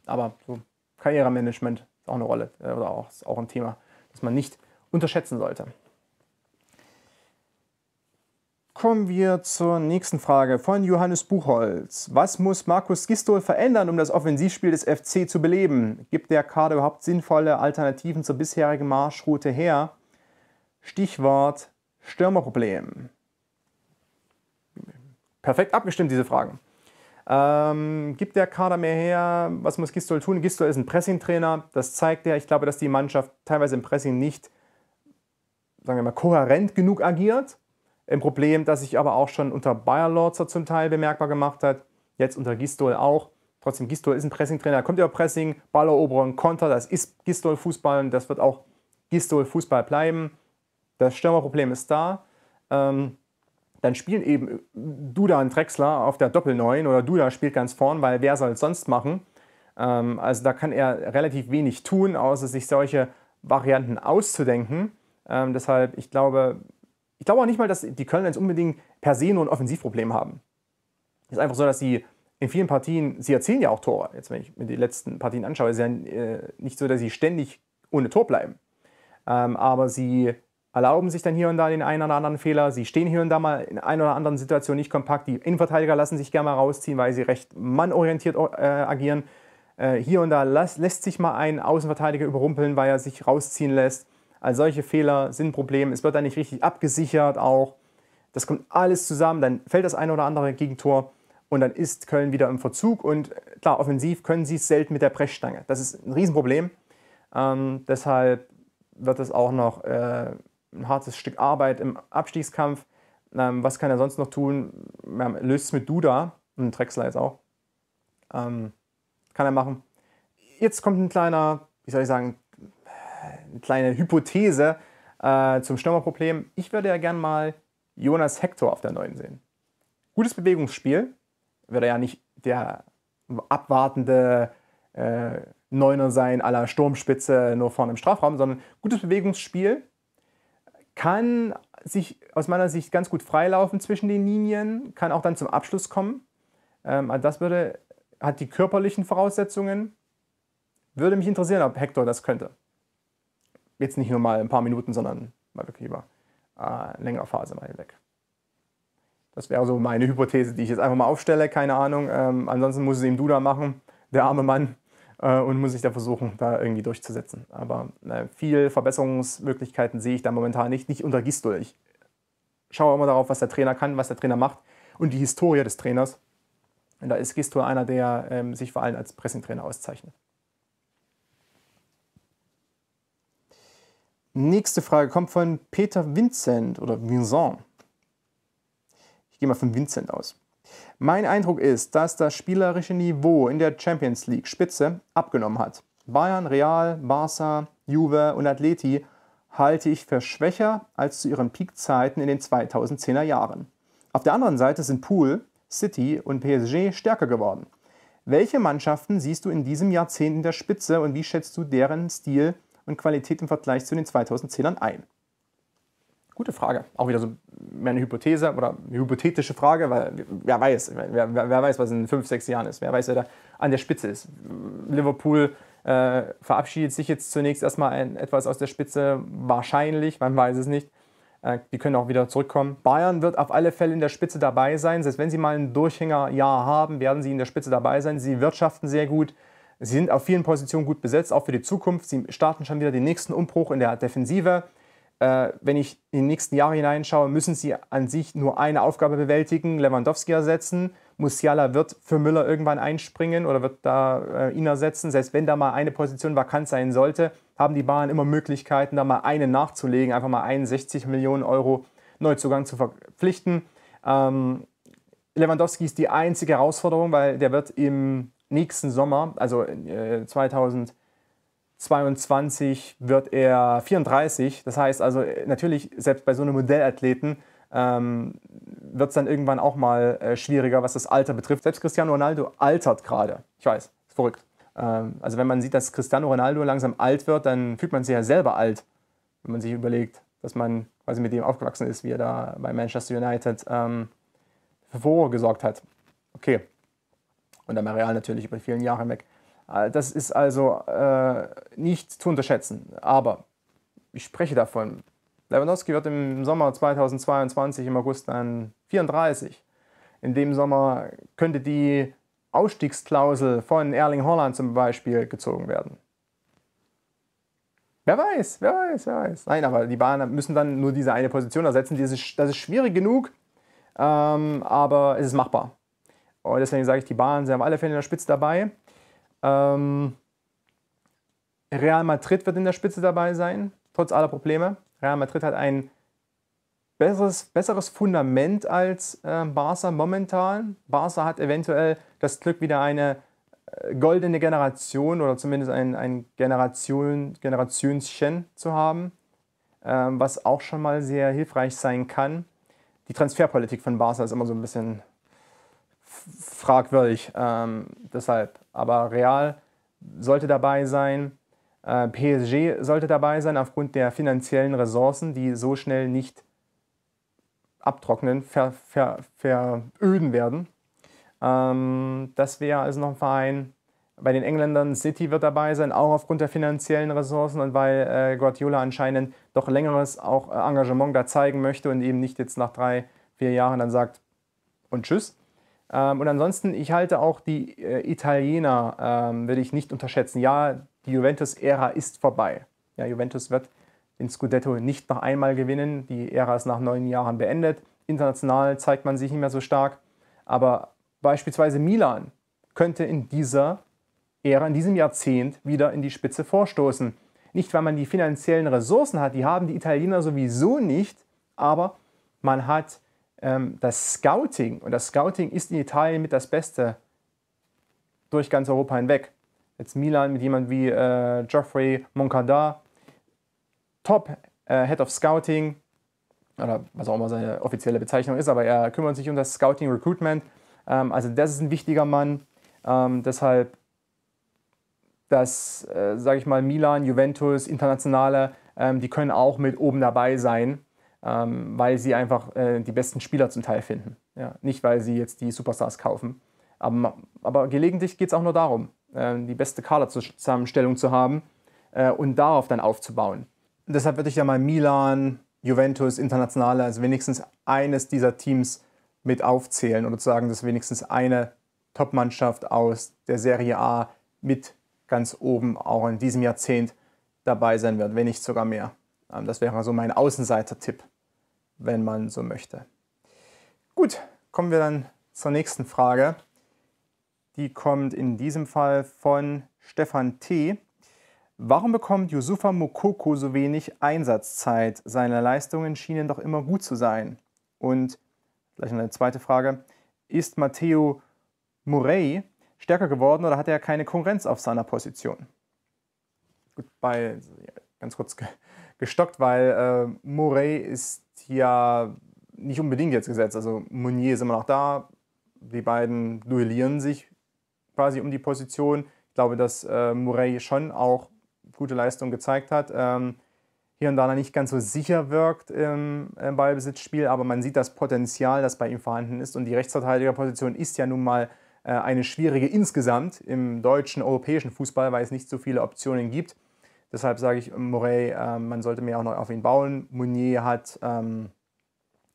Aber so Karrieremanagement ist auch eine Rolle äh, oder auch, ist auch ein Thema, das man nicht unterschätzen sollte. Kommen wir zur nächsten Frage von Johannes Buchholz. Was muss Markus Gistol verändern, um das Offensivspiel des FC zu beleben? Gibt der Kader überhaupt sinnvolle Alternativen zur bisherigen Marschroute her? Stichwort Stürmerproblem. Perfekt abgestimmt, diese Fragen. Ähm, gibt der Kader mehr her? Was muss Gistol tun? Gistol ist ein Pressing-Trainer. Das zeigt er. Ich glaube, dass die Mannschaft teilweise im Pressing nicht, sagen wir mal, kohärent genug agiert. Ein Problem, das sich aber auch schon unter Bayer Lorzer zum Teil bemerkbar gemacht hat. Jetzt unter Gistol auch. Trotzdem, Gistol ist ein Pressing-Trainer. Kommt über Pressing, Balleroberung, Konter. Das ist Gistol-Fußball und das wird auch Gistol-Fußball bleiben. Das Stürmerproblem ist da. Ähm, dann spielen eben äh, Duda und Drexler auf der Doppel-9 oder Duda spielt ganz vorn, weil wer soll es sonst machen? Ähm, also da kann er relativ wenig tun, außer sich solche Varianten auszudenken. Ähm, deshalb, ich glaube, ich glaube auch nicht mal, dass die Kölner jetzt unbedingt per se nur ein Offensivproblem haben. Es ist einfach so, dass sie in vielen Partien, sie erzielen ja auch Tore. Jetzt, wenn ich mir die letzten Partien anschaue, ist ja äh, nicht so, dass sie ständig ohne Tor bleiben. Ähm, aber sie erlauben sich dann hier und da den einen oder anderen Fehler. Sie stehen hier und da mal in einer oder anderen Situation nicht kompakt. Die Innenverteidiger lassen sich gerne mal rausziehen, weil sie recht mannorientiert äh, agieren. Äh, hier und da las, lässt sich mal ein Außenverteidiger überrumpeln, weil er sich rausziehen lässt. Also solche Fehler sind ein Problem. Es wird dann nicht richtig abgesichert auch. Das kommt alles zusammen. Dann fällt das eine oder andere Gegentor und dann ist Köln wieder im Verzug. Und äh, klar, offensiv können sie es selten mit der Pressstange. Das ist ein Riesenproblem. Ähm, deshalb wird das auch noch äh, ein hartes Stück Arbeit im Abstiegskampf. Ähm, was kann er sonst noch tun? Ja, löst es mit Duda, und Drexler jetzt auch. Ähm, kann er machen. Jetzt kommt ein kleiner, wie soll ich sagen, äh, eine kleine Hypothese äh, zum Stürmerproblem. Ich würde ja gern mal Jonas Hector auf der neuen sehen. Gutes Bewegungsspiel. Würde ja nicht der abwartende äh, Neuner sein, aller Sturmspitze, nur vorne im Strafraum, sondern gutes Bewegungsspiel, kann sich aus meiner Sicht ganz gut freilaufen zwischen den Linien, kann auch dann zum Abschluss kommen. Ähm, also das würde, hat die körperlichen Voraussetzungen. Würde mich interessieren, ob Hector das könnte. Jetzt nicht nur mal ein paar Minuten, sondern mal wirklich über äh, längere Phase mal hinweg. Das wäre so meine Hypothese, die ich jetzt einfach mal aufstelle, keine Ahnung. Ähm, ansonsten muss es eben Duda machen, der arme Mann äh, und muss sich da versuchen, da irgendwie durchzusetzen. Aber äh, viel Verbesserungsmöglichkeiten sehe ich da momentan nicht, nicht unter Gistol. Ich schaue immer darauf, was der Trainer kann, was der Trainer macht und die Historie des Trainers. Und da ist Gistol einer, der ähm, sich vor allem als Pressingtrainer auszeichnet. Nächste Frage kommt von Peter Vincent oder Vincent. Ich gehe mal von Vincent aus. Mein Eindruck ist, dass das spielerische Niveau in der Champions League Spitze abgenommen hat. Bayern, Real, Barca, Juve und Atleti halte ich für schwächer als zu ihren Peakzeiten in den 2010er Jahren. Auf der anderen Seite sind Pool, City und PSG stärker geworden. Welche Mannschaften siehst du in diesem Jahrzehnt in der Spitze und wie schätzt du deren Stil und Qualität im Vergleich zu den 2010ern ein? Gute Frage. Auch wieder so mehr eine Hypothese oder eine hypothetische Frage, weil wer weiß, meine, wer, wer, weiß, was in fünf, sechs Jahren ist. Wer weiß, wer da an der Spitze ist. Liverpool äh, verabschiedet sich jetzt zunächst erstmal ein, etwas aus der Spitze. Wahrscheinlich, man weiß es nicht. Äh, die können auch wieder zurückkommen. Bayern wird auf alle Fälle in der Spitze dabei sein. Selbst wenn sie mal ein Durchhängerjahr haben, werden sie in der Spitze dabei sein. Sie wirtschaften sehr gut. Sie sind auf vielen Positionen gut besetzt, auch für die Zukunft. Sie starten schon wieder den nächsten Umbruch in der Defensive. Äh, wenn ich in die nächsten Jahre hineinschaue, müssen sie an sich nur eine Aufgabe bewältigen, Lewandowski ersetzen. Musiala wird für Müller irgendwann einspringen oder wird da äh, ihn ersetzen. Selbst wenn da mal eine Position vakant sein sollte, haben die Bayern immer Möglichkeiten, da mal eine nachzulegen, einfach mal 61 Millionen Euro Neuzugang zu verpflichten. Ähm, Lewandowski ist die einzige Herausforderung, weil der wird im nächsten Sommer, also 2020, äh, 22 wird er 34. Das heißt also, natürlich, selbst bei so einem Modellathleten ähm, wird es dann irgendwann auch mal äh, schwieriger, was das Alter betrifft. Selbst Cristiano Ronaldo altert gerade. Ich weiß, ist verrückt. Ähm, also wenn man sieht, dass Cristiano Ronaldo langsam alt wird, dann fühlt man sich ja selber alt, wenn man sich überlegt, dass man quasi mit dem aufgewachsen ist, wie er da bei Manchester United ähm, für Furore hat. Okay. Und dann bei Real natürlich über vielen Jahre hinweg. Äh, das ist also äh, nicht zu unterschätzen. Aber ich spreche davon. Lewandowski wird im Sommer 2022 im August dann 34. In dem Sommer könnte die Ausstiegsklausel von Erling Haaland zum Beispiel gezogen werden. Wer weiß, wer weiß, wer weiß. Nein, aber die Bayern müssen dann nur diese eine Position ersetzen. Das ist, das ist schwierig genug, ähm, aber es ist machbar. Und deswegen sage ich, die Bayern, sie haben alle Fälle in der Spitze dabei. Ähm, Real Madrid wird in der Spitze dabei sein, trotz aller Probleme. Real Madrid hat ein besseres, besseres Fundament als äh, Barca momentan. Barca hat eventuell das Glück, wieder eine äh, goldene Generation oder zumindest ein, ein Generation, Generationschen zu haben, ähm, was auch schon mal sehr hilfreich sein kann. Die Transferpolitik von Barca ist immer so ein bisschen fragwürdig. Ähm, deshalb aber Real sollte dabei sein, äh, PSG sollte dabei sein, aufgrund der finanziellen Ressourcen, die so schnell nicht abtrocknen, ver, ver, veröden werden. Ähm, das wäre also noch ein Verein. Bei den Engländern City wird dabei sein, auch aufgrund der finanziellen Ressourcen und weil äh, Guardiola anscheinend doch längeres auch äh, Engagement da zeigen möchte und eben nicht jetzt nach drei, vier Jahren dann sagt und tschüss. Ähm, und ansonsten, ich halte auch die äh, Italiener, ähm, will ich nicht unterschätzen. Ja, die Juventus-Ära ist vorbei. Ja, Juventus wird den Scudetto nicht noch einmal gewinnen. Die Ära ist nach neun Jahren beendet. International zeigt man sich nicht mehr so stark. Aber beispielsweise Milan könnte in dieser Ära, in diesem Jahrzehnt wieder in die Spitze vorstoßen. Nicht, weil man die finanziellen Ressourcen hat, die haben die Italiener sowieso nicht, aber man hat ähm, das Scouting, und das Scouting ist in Italien mit das Beste durch ganz Europa hinweg. Jetzt Milan mit jemandem wie äh, Geoffrey Moncada, Top äh, Head of Scouting, oder was auch immer seine offizielle Bezeichnung ist, aber er kümmert sich um das Scouting Recruitment. Ähm, also das ist ein wichtiger Mann. Ähm, deshalb, dass, äh, sage ich mal, Milan, Juventus, Internationale, ähm, die können auch mit oben dabei sein ähm, weil sie einfach äh, die besten Spieler zum Teil finden. Ja, nicht, weil sie jetzt die Superstars kaufen. Aber, aber gelegentlich geht es auch nur darum, äh, die beste Kaderzusammenstellung zu haben äh, und darauf dann aufzubauen. Und deshalb würde ich ja mal Milan, Juventus, Internationale, also wenigstens eines dieser Teams mit aufzählen oder zu sagen, dass wenigstens eine Top-Mannschaft aus der Serie A mit ganz oben auch in diesem Jahrzehnt dabei sein wird, wenn nicht sogar mehr. Ähm, das wäre so mein Außenseiter-Tipp, wenn man so möchte. Gut, kommen wir dann zur nächsten Frage. Die kommt in diesem Fall von Stefan T. Warum bekommt Yusufa Mokoko so wenig Einsatzzeit? Seine Leistungen schienen doch immer gut zu sein. Und gleich noch eine zweite Frage. Ist Matteo Murray stärker geworden oder hat er keine Konkurrenz auf seiner Position? Gut, bei, also, ganz kurz gestockt, weil äh, Morey ist ja nicht unbedingt jetzt gesetzt. Also Mounier ist immer noch da. Die beiden duellieren sich quasi um die Position. Ich glaube, dass äh, Murray schon auch gute Leistung gezeigt hat. Ähm, hier und da nicht ganz so sicher wirkt im, im, Ballbesitzspiel, aber man sieht das Potenzial, das bei ihm vorhanden ist. Und die Rechtsverteidigerposition ist ja nun mal äh, eine schwierige insgesamt im deutschen, europäischen Fußball, weil es nicht so viele Optionen gibt. Deshalb sage ich Morey, äh, man sollte mehr auch noch auf ihn bauen. Mounier hat ähm,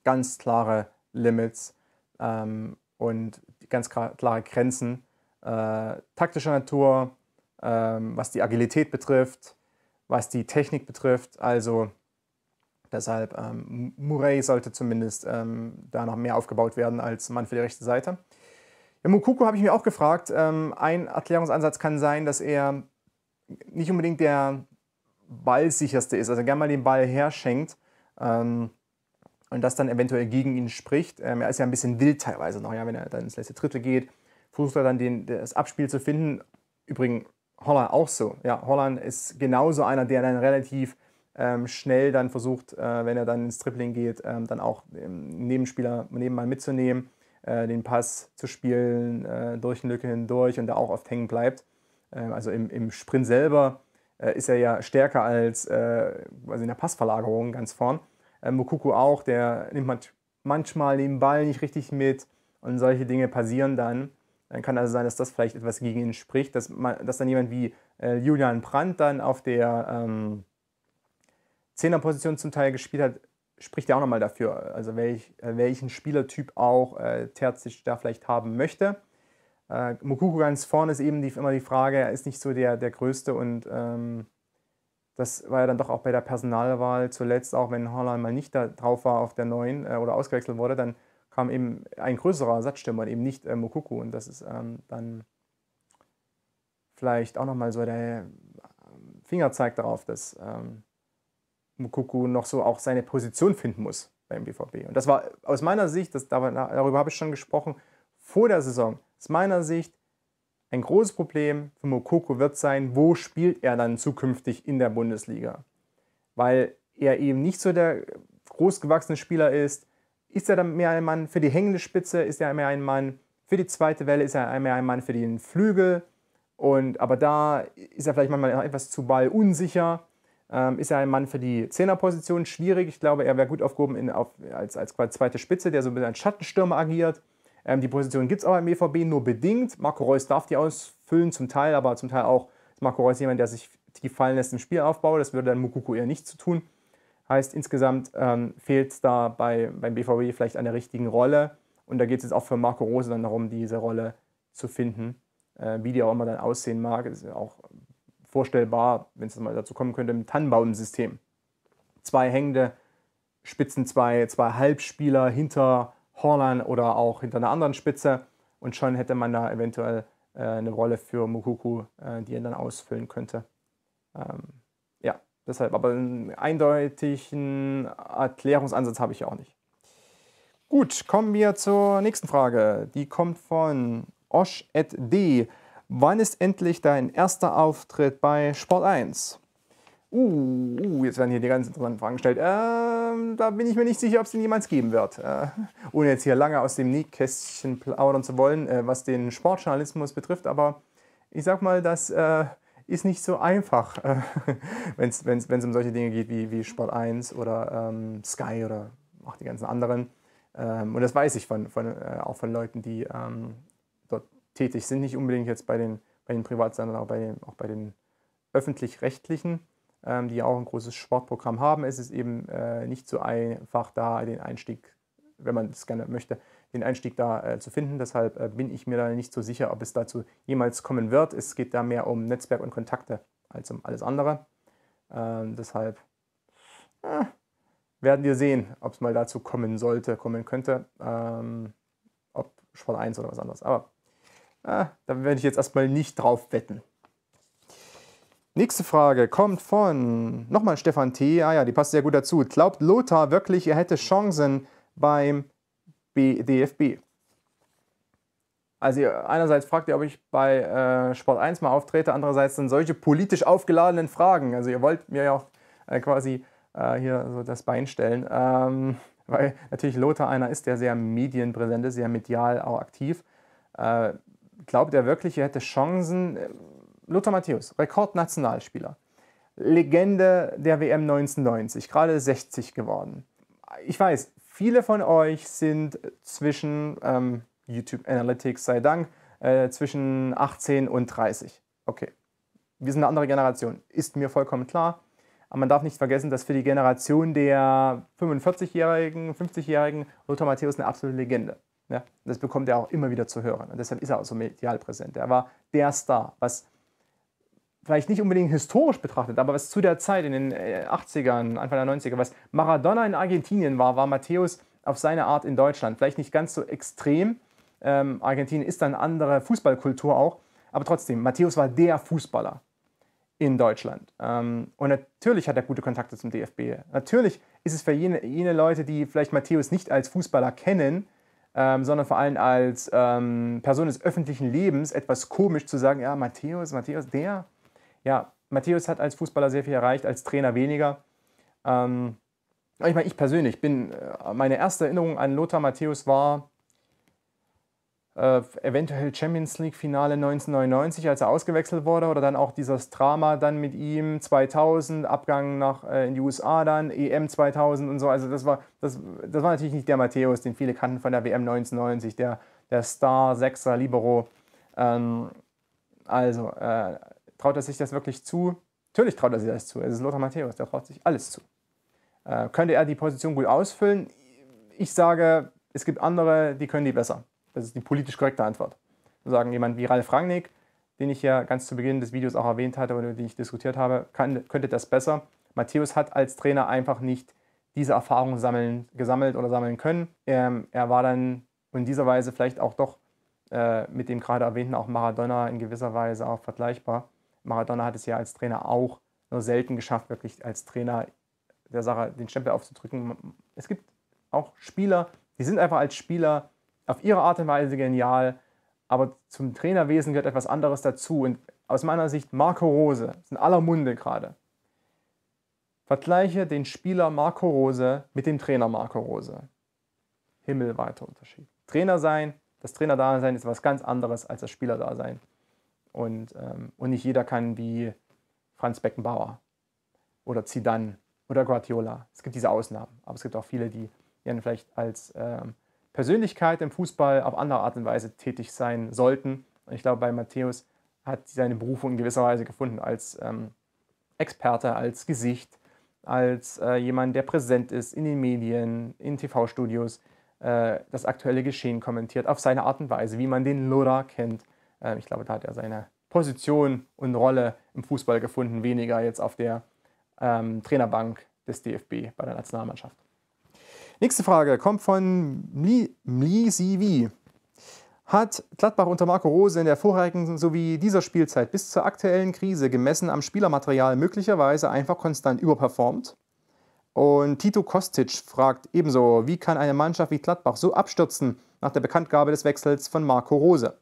ganz klare Limits ähm, und ganz klare Grenzen äh, taktischer Natur, ähm, was die Agilität betrifft, was die Technik betrifft. Also deshalb ähm, Murray sollte zumindest ähm, da noch mehr aufgebaut werden als Mann für die rechte Seite. Ja, Mukuku habe ich mir auch gefragt. Ähm, ein Erklärungsansatz kann sein, dass er nicht unbedingt der ballsicherste ist, also gerne mal den Ball herschenkt ähm, und das dann eventuell gegen ihn spricht. Ähm, er ist ja ein bisschen wild teilweise noch, ja, wenn er dann ins letzte Dritte geht, versucht er dann den, das Abspiel zu finden. Übrigens Holland auch so. Ja, Holland ist genauso einer, der dann relativ ähm, schnell dann versucht, äh, wenn er dann ins Tripling geht, ähm, dann auch ähm, Nebenspieler nebenbei mitzunehmen, äh, den Pass zu spielen, äh, durch eine Lücke hindurch und da auch oft hängen bleibt. Ähm, also im, im Sprint selber äh, ist er ja stärker als äh, also in der Passverlagerung ganz vorn. Mokuku ähm, auch, der nimmt manchmal den Ball nicht richtig mit und solche Dinge passieren dann. Dann kann also sein, dass das vielleicht etwas gegen ihn spricht, dass, man, dass dann jemand wie äh, Julian Brandt dann auf der ähm, zum Teil gespielt hat, spricht ja auch nochmal dafür, also welch, welchen Spielertyp auch äh, Terzic da vielleicht haben möchte. Äh, Mokoko ganz vorne ist eben die, immer die Frage, er ist nicht so der, der Größte und ähm, das war ja dann doch auch bei der Personalwahl zuletzt, auch wenn Haaland mal nicht da drauf war auf der neuen äh, oder ausgewechselt wurde, dann kam eben ein größerer Ersatzstürmer, eben nicht äh, Mokoko und das ist ähm, dann vielleicht auch nochmal so der ähm, Fingerzeig darauf, dass ähm, Mokoko noch so auch seine Position finden muss beim BVB. Und das war aus meiner Sicht, das, darüber habe ich schon gesprochen, vor der Saison aus meiner Sicht ein großes Problem für Mokoko wird sein, wo spielt er dann zukünftig in der Bundesliga? Weil er eben nicht so der großgewachsene Spieler ist. Ist er dann mehr ein Mann für die hängende Spitze? Ist er mehr ein Mann für die zweite Welle? Ist er mehr ein Mann für den Flügel? Und, aber da ist er vielleicht manchmal etwas zu Ball unsicher. Ähm, ist er ein Mann für die Zehnerposition? Schwierig. Ich glaube, er wäre gut aufgehoben in, auf, als, als zweite Spitze, der so ein bisschen als Schattenstürmer agiert. Ähm, die Position gibt es aber im BVB e nur bedingt. Marco Reus darf die ausfüllen, zum Teil, aber zum Teil auch ist Marco Reus jemand, der sich tief fallen lässt im Spielaufbau. Das würde dann Mukuku eher nicht zu tun. Heißt, insgesamt ähm, fehlt es da bei, beim BVB e vielleicht an der richtigen Rolle. Und da geht es jetzt auch für Marco Rose dann darum, diese Rolle zu finden. Äh, wie die auch immer dann aussehen mag, ist ja auch vorstellbar, wenn es mal dazu kommen könnte, im Tannenbaum-System. Zwei hängende Spitzen, zwei, zwei Halbspieler hinter Horline oder auch hinter einer anderen Spitze und schon hätte man da eventuell äh, eine Rolle für Mukuku, äh, die er dann ausfüllen könnte. Ähm, ja, deshalb, aber einen eindeutigen Erklärungsansatz habe ich auch nicht. Gut, kommen wir zur nächsten Frage. Die kommt von Osh et D. Wann ist endlich dein erster Auftritt bei Sport 1? Uh, uh, jetzt werden hier die ganz interessanten Fragen gestellt. Ähm, da bin ich mir nicht sicher, ob es den jemals geben wird. Äh, ohne jetzt hier lange aus dem Nähkästchen plaudern zu wollen, äh, was den Sportjournalismus betrifft. Aber ich sag mal, das äh, ist nicht so einfach, äh, wenn es um solche Dinge geht wie, wie Sport 1 oder ähm, Sky oder auch die ganzen anderen. Ähm, und das weiß ich von, von äh, auch von Leuten, die ähm, dort tätig sind. Nicht unbedingt jetzt bei den, bei den Privatsendern, aber bei den, auch bei den öffentlich-rechtlichen. Ähm, die ja auch ein großes Sportprogramm haben, ist es eben äh, nicht so einfach, da den Einstieg, wenn man das gerne möchte, den Einstieg da äh, zu finden. Deshalb äh, bin ich mir da nicht so sicher, ob es dazu jemals kommen wird. Es geht da mehr um Netzwerk und Kontakte als um alles andere. Ähm, deshalb äh, werden wir sehen, ob es mal dazu kommen sollte, kommen könnte. Ähm, ob Sport 1 oder was anderes. Aber äh, da werde ich jetzt erstmal nicht drauf wetten. Nächste Frage kommt von nochmal Stefan T. Ah ja, die passt sehr gut dazu. Glaubt Lothar wirklich, er hätte Chancen beim B DFB? Also einerseits fragt ihr, ob ich bei äh, Sport 1 mal auftrete, andererseits sind solche politisch aufgeladenen Fragen. Also ihr wollt mir ja auch äh, quasi äh, hier so das Bein stellen, ähm, weil natürlich Lothar einer ist, der sehr medienpräsent ist, sehr medial auch aktiv. Äh, glaubt er wirklich, er hätte Chancen? Lothar Matthäus, Rekordnationalspieler, Legende der WM 1990, gerade 60 geworden. Ich weiß, viele von euch sind zwischen, ähm, YouTube Analytics sei Dank, äh, zwischen 18 und 30. Okay, wir sind eine andere Generation, ist mir vollkommen klar. Aber man darf nicht vergessen, dass für die Generation der 45-Jährigen, 50-Jährigen Lothar Matthäus eine absolute Legende. Ja, ne? das bekommt er auch immer wieder zu hören. Und deshalb ist er auch so medial präsent. Er war der Star, was vielleicht nicht unbedingt historisch betrachtet, aber was zu der Zeit in den 80ern, äh, Anfang der 90er, was Maradona in Argentinien war, war Matthäus auf seine Art in Deutschland. Vielleicht nicht ganz so extrem. Ähm, Argentinien ist dann andere Fußballkultur auch, aber trotzdem, Matthäus war der Fußballer in Deutschland. Ähm, und natürlich hat er gute Kontakte zum DFB. Natürlich ist es für jene, jene Leute, die vielleicht Matthäus nicht als Fußballer kennen, ähm, sondern vor allem als ähm, Person des öffentlichen Lebens etwas komisch zu sagen, ja, Matthäus, Matthäus, der ja, Matthäus hat als Fußballer sehr viel erreicht, als Trainer weniger. Ähm, ich meine, ich persönlich bin, äh, meine erste Erinnerung an Lothar Matthäus war äh, eventuell Champions League Finale 1999, als er ausgewechselt wurde, oder dann auch dieses Drama dann mit ihm 2000, Abgang nach äh, in die USA dann, EM 2000 und so. Also das war, das, das war natürlich nicht der Matthäus, den viele kannten von der WM 1990, der, der Star Sechser Libero. Ähm, also, äh, Traut er sich das wirklich zu? Natürlich traut er sich das zu. Es ist Lothar Matthäus, der traut sich alles zu. Äh, könnte er die Position gut ausfüllen? Ich sage, es gibt andere, die können die besser. Das ist die politisch korrekte Antwort. Sagen jemand wie Ralf Rangnick, den ich ja ganz zu Beginn des Videos auch erwähnt hatte oder den ich diskutiert habe, kann, könnte das besser. Matthäus hat als Trainer einfach nicht diese Erfahrung sammeln, gesammelt oder sammeln können. Ähm, er war dann in dieser Weise vielleicht auch doch äh, mit dem gerade erwähnten auch Maradona in gewisser Weise auch vergleichbar. Maradona hat es ja als Trainer auch nur selten geschafft, wirklich als Trainer der Sache den Stempel aufzudrücken. Es gibt auch Spieler, die sind einfach als Spieler auf ihre Art und Weise genial, aber zum Trainerwesen gehört etwas anderes dazu. Und aus meiner Sicht Marco Rose, ist in aller Munde gerade. Vergleiche den Spieler Marco Rose mit dem Trainer Marco Rose. Himmelweiter Unterschied. Trainer sein, das Trainerdasein ist was ganz anderes als das Spielerdasein. Und, ähm, und nicht jeder kann wie Franz Beckenbauer oder Zidane oder Guardiola. Es gibt diese Ausnahmen, aber es gibt auch viele, die dann vielleicht als ähm, Persönlichkeit im Fußball auf andere Art und Weise tätig sein sollten. Und ich glaube, bei Matthäus hat seine Berufung in gewisser Weise gefunden als ähm, Experte, als Gesicht, als äh, jemand, der präsent ist in den Medien, in TV-Studios, äh, das aktuelle Geschehen kommentiert, auf seine Art und Weise, wie man den Lora kennt. Ähm, ich glaube, da hat er seine Position und Rolle im Fußball gefunden, weniger jetzt auf der ähm, Trainerbank des DFB bei der Nationalmannschaft. Nächste Frage kommt von Mli, Mli Sivi. Hat Gladbach unter Marco Rose in der vorherigen sowie dieser Spielzeit bis zur aktuellen Krise gemessen am Spielermaterial möglicherweise einfach konstant überperformt? Und Tito Kostic fragt ebenso, wie kann eine Mannschaft wie Gladbach so abstürzen nach der Bekanntgabe des Wechsels von Marco Rose?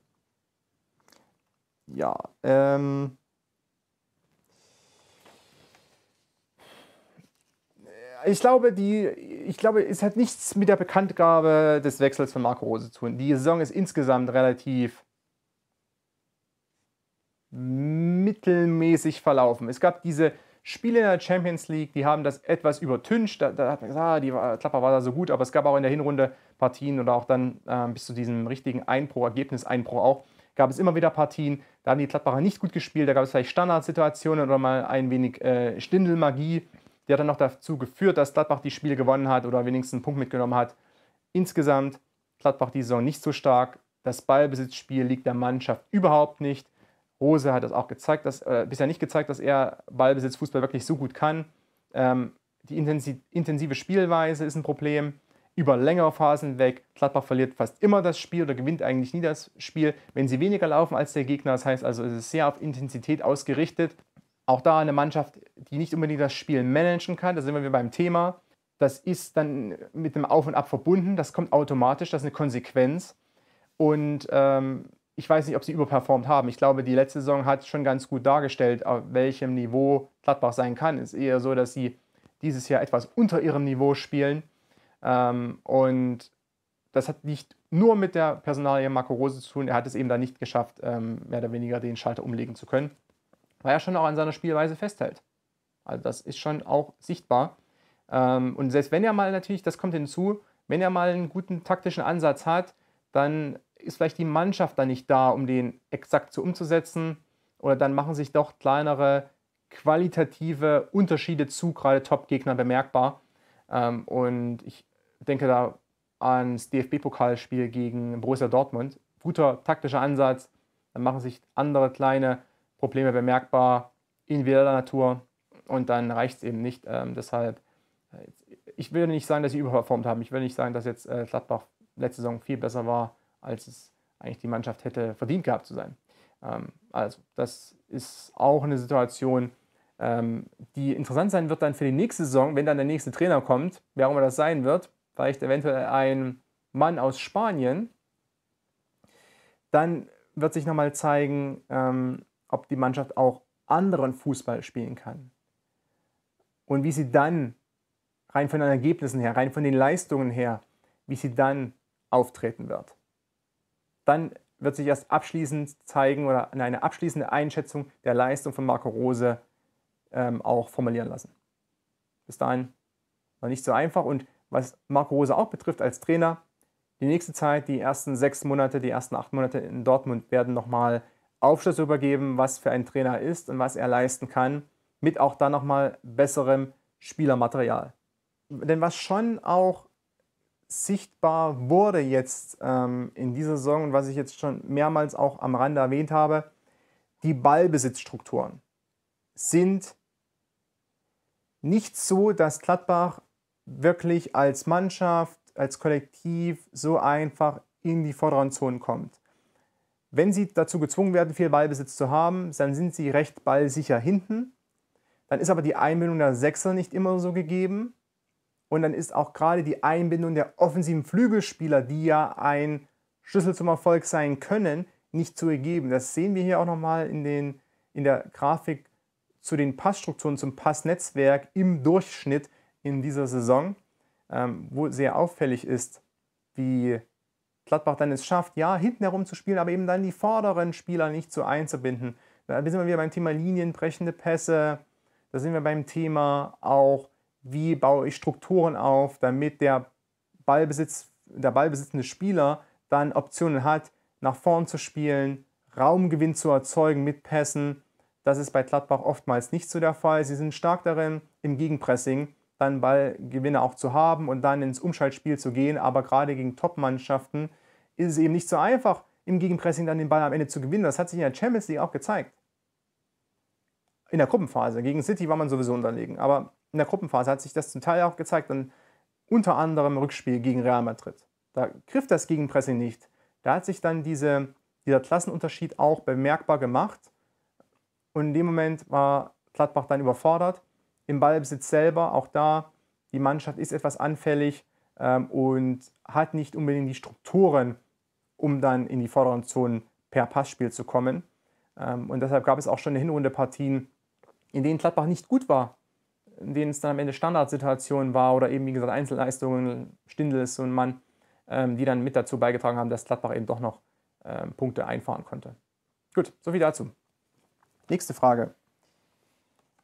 ja, ähm, ich glaube, die, ich glaube, es hat nichts mit der Bekanntgabe des Wechsels von Marco Rose zu tun. Die Saison ist insgesamt relativ mittelmäßig verlaufen. Es gab diese Spiele in der Champions League, die haben das etwas übertüncht. Da, da hat man gesagt, ah, die Klapper war da so gut, aber es gab auch in der Hinrunde Partien oder auch dann äh, bis zu diesem richtigen Ein Ergebnis, Ein auch, gab es immer wieder Partien, da haben die Gladbacher nicht gut gespielt. Da gab es vielleicht Standardsituationen oder mal ein wenig äh, Stindelmagie. Die hat dann noch dazu geführt, dass Gladbach die Spiele gewonnen hat oder wenigstens einen Punkt mitgenommen hat. Insgesamt Gladbach die Saison nicht so stark. Das Ballbesitzspiel liegt der Mannschaft überhaupt nicht. Rose hat das auch gezeigt, dass, äh, bisher nicht gezeigt, dass er Ballbesitzfußball wirklich so gut kann. Ähm, die intensive Spielweise ist ein Problem über längere Phasen weg. Gladbach verliert fast immer das Spiel oder gewinnt eigentlich nie das Spiel, wenn sie weniger laufen als der Gegner. Das heißt also, es ist sehr auf Intensität ausgerichtet. Auch da eine Mannschaft, die nicht unbedingt das Spiel managen kann, da sind wir wieder beim Thema. Das ist dann mit dem Auf und Ab verbunden, das kommt automatisch, das ist eine Konsequenz. Und ähm, ich weiß nicht, ob sie überperformt haben. Ich glaube, die letzte Saison hat schon ganz gut dargestellt, auf welchem Niveau Gladbach sein kann. Es ist eher so, dass sie dieses Jahr etwas unter ihrem Niveau spielen ähm, und das hat nicht nur mit der Personalie Marco Rose zu tun. Er hat es eben da nicht geschafft, ähm, mehr oder weniger den Schalter umlegen zu können, weil er schon auch an seiner Spielweise festhält. Also das ist schon auch sichtbar. Ähm, und selbst wenn er mal natürlich, das kommt hinzu, wenn er mal einen guten taktischen Ansatz hat, dann ist vielleicht die Mannschaft da nicht da, um den exakt zu so umzusetzen. Oder dann machen sich doch kleinere qualitative Unterschiede zu gerade top gegner bemerkbar. Ähm, und ich denke da ans DFB-Pokalspiel gegen Borussia Dortmund. Guter taktischer Ansatz. Dann machen sich andere kleine Probleme bemerkbar, in individueller Natur. Und dann reicht es eben nicht. Ähm, deshalb, äh, ich will nicht sagen, dass sie überperformt haben. Ich will nicht sagen, dass jetzt äh, Gladbach letzte Saison viel besser war, als es eigentlich die Mannschaft hätte verdient gehabt zu sein. Ähm, also, das ist auch eine Situation, ähm, die interessant sein wird dann für die nächste Saison, wenn dann der nächste Trainer kommt, wer auch immer das sein wird vielleicht eventuell ein Mann aus Spanien, dann wird sich nochmal zeigen, ähm, ob die Mannschaft auch anderen Fußball spielen kann. Und wie sie dann, rein von den Ergebnissen her, rein von den Leistungen her, wie sie dann auftreten wird. Dann wird sich erst abschließend zeigen oder eine abschließende Einschätzung der Leistung von Marco Rose ähm, auch formulieren lassen. Bis dahin war nicht so einfach und was Marco Rose auch betrifft als Trainer, die nächste Zeit, die ersten sechs Monate, die ersten acht Monate in Dortmund werden nochmal Aufschluss übergeben, was für ein Trainer ist und was er leisten kann, mit auch da nochmal besserem Spielermaterial. Denn was schon auch sichtbar wurde jetzt ähm, in dieser Saison und was ich jetzt schon mehrmals auch am Rande erwähnt habe, die Ballbesitzstrukturen sind nicht so, dass Gladbach wirklich als Mannschaft, als Kollektiv so einfach in die vorderen Zonen kommt. Wenn sie dazu gezwungen werden, viel Ballbesitz zu haben, dann sind sie recht ballsicher hinten. Dann ist aber die Einbindung der Sechser nicht immer so gegeben. Und dann ist auch gerade die Einbindung der offensiven Flügelspieler, die ja ein Schlüssel zum Erfolg sein können, nicht zu ergeben. Das sehen wir hier auch nochmal in, den, in der Grafik zu den Passstrukturen, zum Passnetzwerk im Durchschnitt in dieser Saison, ähm, wo sehr auffällig ist, wie Gladbach dann es schafft, ja, hinten herum zu spielen, aber eben dann die vorderen Spieler nicht so einzubinden. Da sind wir wieder beim Thema linienbrechende Pässe, da sind wir beim Thema auch, wie baue ich Strukturen auf, damit der, Ballbesitz, der ballbesitzende Spieler dann Optionen hat, nach vorn zu spielen, Raumgewinn zu erzeugen mit Pässen. Das ist bei Gladbach oftmals nicht so der Fall. Sie sind stark darin, im Gegenpressing dann Ballgewinne auch zu haben und dann ins Umschaltspiel zu gehen. Aber gerade gegen Top-Mannschaften ist es eben nicht so einfach, im Gegenpressing dann den Ball am Ende zu gewinnen. Das hat sich in der Champions League auch gezeigt. In der Gruppenphase. Gegen City war man sowieso unterlegen. Aber in der Gruppenphase hat sich das zum Teil auch gezeigt. Dann unter anderem Rückspiel gegen Real Madrid. Da griff das Gegenpressing nicht. Da hat sich dann diese, dieser Klassenunterschied auch bemerkbar gemacht. Und in dem Moment war Gladbach dann überfordert im Ballbesitz selber, auch da, die Mannschaft ist etwas anfällig ähm, und hat nicht unbedingt die Strukturen, um dann in die vorderen Zonen per Passspiel zu kommen. Ähm, und deshalb gab es auch schon eine Hinrunde Partien, in denen Gladbach nicht gut war, in denen es dann am Ende Standardsituationen war oder eben, wie gesagt, Einzelleistungen, Stindel ist so ein Mann, ähm, die dann mit dazu beigetragen haben, dass Gladbach eben doch noch ähm, Punkte einfahren konnte. Gut, soviel dazu. Nächste Frage.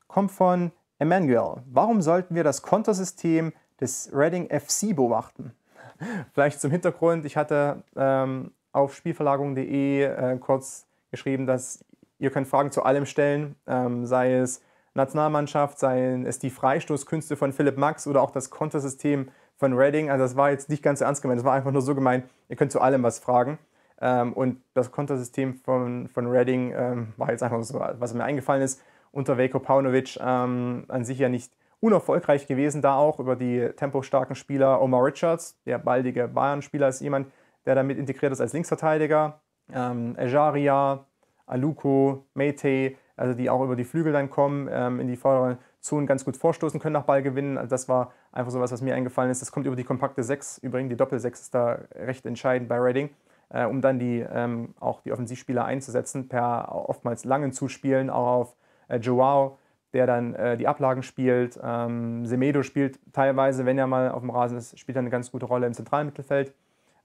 Kommt von Emmanuel, warum sollten wir das Kontosystem des Reading FC beobachten? Vielleicht zum Hintergrund, ich hatte ähm, auf spielverlagung.de äh, kurz geschrieben, dass ihr könnt Fragen zu allem stellen, ähm, sei es Nationalmannschaft, seien es die Freistoßkünste von Philipp Max oder auch das Kontosystem von Reading. Also das war jetzt nicht ganz so ernst gemeint, das war einfach nur so gemeint, ihr könnt zu allem was fragen. Ähm, und das Kontosystem von, von Reading ähm, war jetzt einfach so, was mir eingefallen ist unter Veljko Paunovic ähm, an sich ja nicht unerfolgreich gewesen, da auch über die tempostarken Spieler Omar Richards, der baldige Bayern-Spieler, ist jemand, der damit integriert ist als Linksverteidiger. Ähm, Ejaria, Aluko, Meite, also die auch über die Flügel dann kommen, ähm, in die vorderen Zonen ganz gut vorstoßen können nach Ballgewinnen. Also das war einfach so was, was mir eingefallen ist. Das kommt über die kompakte 6, übrigens die Doppel-6 ist da recht entscheidend bei Reading, äh, um dann die, ähm, auch die Offensivspieler einzusetzen, per oftmals langen Zuspielen, auch auf äh, Joao, der dann äh, die Ablagen spielt. Ähm, Semedo spielt teilweise, wenn er mal auf dem Rasen ist, spielt er eine ganz gute Rolle im Zentralmittelfeld.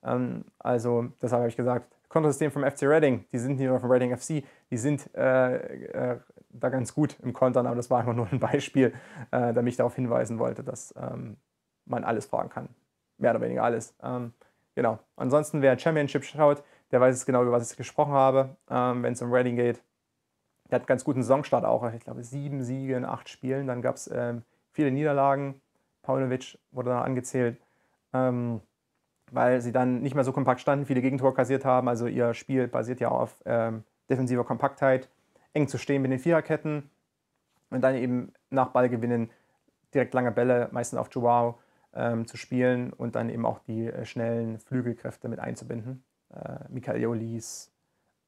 Ähm, also, das habe ich gesagt. Kontersystem vom FC Reading, die sind nicht nur vom Reading FC, die sind äh, äh, da ganz gut im Kontern, aber das war einfach nur ein Beispiel, äh, damit ich darauf hinweisen wollte, dass ähm, man alles fragen kann. Mehr oder weniger alles. Ähm, genau. Ansonsten, wer Championship schaut, der weiß es genau, über was ich gesprochen habe, ähm, wenn es um Reading geht der hat einen ganz guten Saisonstart auch. Ich glaube, sieben Siege in acht Spielen. Dann gab es ähm, viele Niederlagen. Paunovic wurde dann angezählt, ähm, weil sie dann nicht mehr so kompakt standen, viele Gegentore kassiert haben. Also ihr Spiel basiert ja auf ähm, defensiver Kompaktheit, eng zu stehen mit den Viererketten und dann eben nach Ballgewinnen direkt lange Bälle, meistens auf Joao, ähm, zu spielen und dann eben auch die äh, schnellen Flügelkräfte mit einzubinden. Äh, Michael Jolis,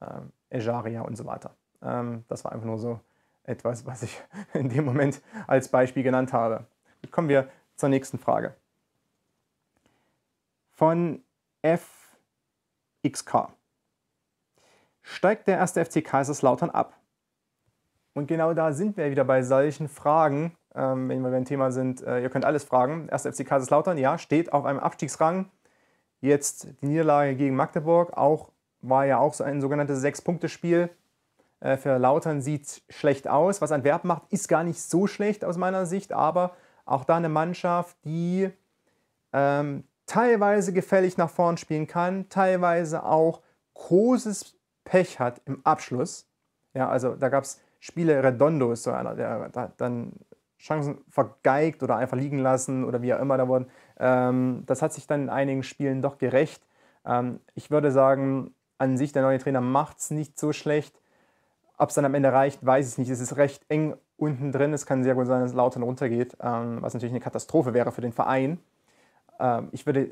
äh, Ejaria und so weiter. Ähm, das war einfach nur so etwas, was ich in dem Moment als Beispiel genannt habe. Kommen wir zur nächsten Frage. Von FXK. Steigt der erste FC Kaiserslautern ab? Und genau da sind wir wieder bei solchen Fragen, ähm, wenn wir ein Thema sind, äh, ihr könnt alles fragen. Erster FC Kaiserslautern, ja, steht auf einem Abstiegsrang. Jetzt die Niederlage gegen Magdeburg, auch war ja auch so ein sogenanntes Sechs-Punkte-Spiel. Äh, für Lautern sieht es schlecht aus. Was Antwerpen macht, ist gar nicht so schlecht aus meiner Sicht, aber auch da eine Mannschaft, die ähm, teilweise gefällig nach vorn spielen kann, teilweise auch großes Pech hat im Abschluss. Ja, also da gab es Spiele, Redondo ist so einer, der, hat dann Chancen vergeigt oder einfach liegen lassen oder wie auch immer da wurden. Ähm, das hat sich dann in einigen Spielen doch gerecht. Ähm, ich würde sagen, an sich der neue Trainer macht es nicht so schlecht. Ob es dann am Ende reicht, weiß ich nicht. Es ist recht eng unten drin. Es kann sehr gut sein, dass es Lautern runtergeht, ähm, was natürlich eine Katastrophe wäre für den Verein. Ähm, ich würde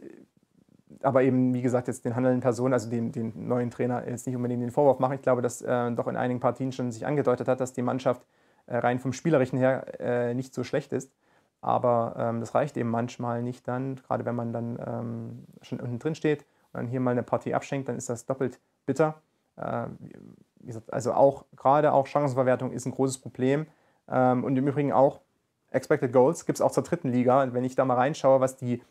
aber eben, wie gesagt, jetzt den handelnden Personen, also dem, dem neuen Trainer, jetzt nicht unbedingt den Vorwurf machen. Ich glaube, dass äh, doch in einigen Partien schon sich angedeutet hat, dass die Mannschaft äh, rein vom Spielerischen her äh, nicht so schlecht ist. Aber ähm, das reicht eben manchmal nicht dann, gerade wenn man dann ähm, schon unten drin steht und dann hier mal eine Partie abschenkt, dann ist das doppelt bitter. Ähm, wie gesagt, also auch gerade auch Chancenverwertung ist ein großes Problem. Ähm, und im Übrigen auch Expected Goals gibt es auch zur dritten Liga. Und wenn ich da mal reinschaue, was die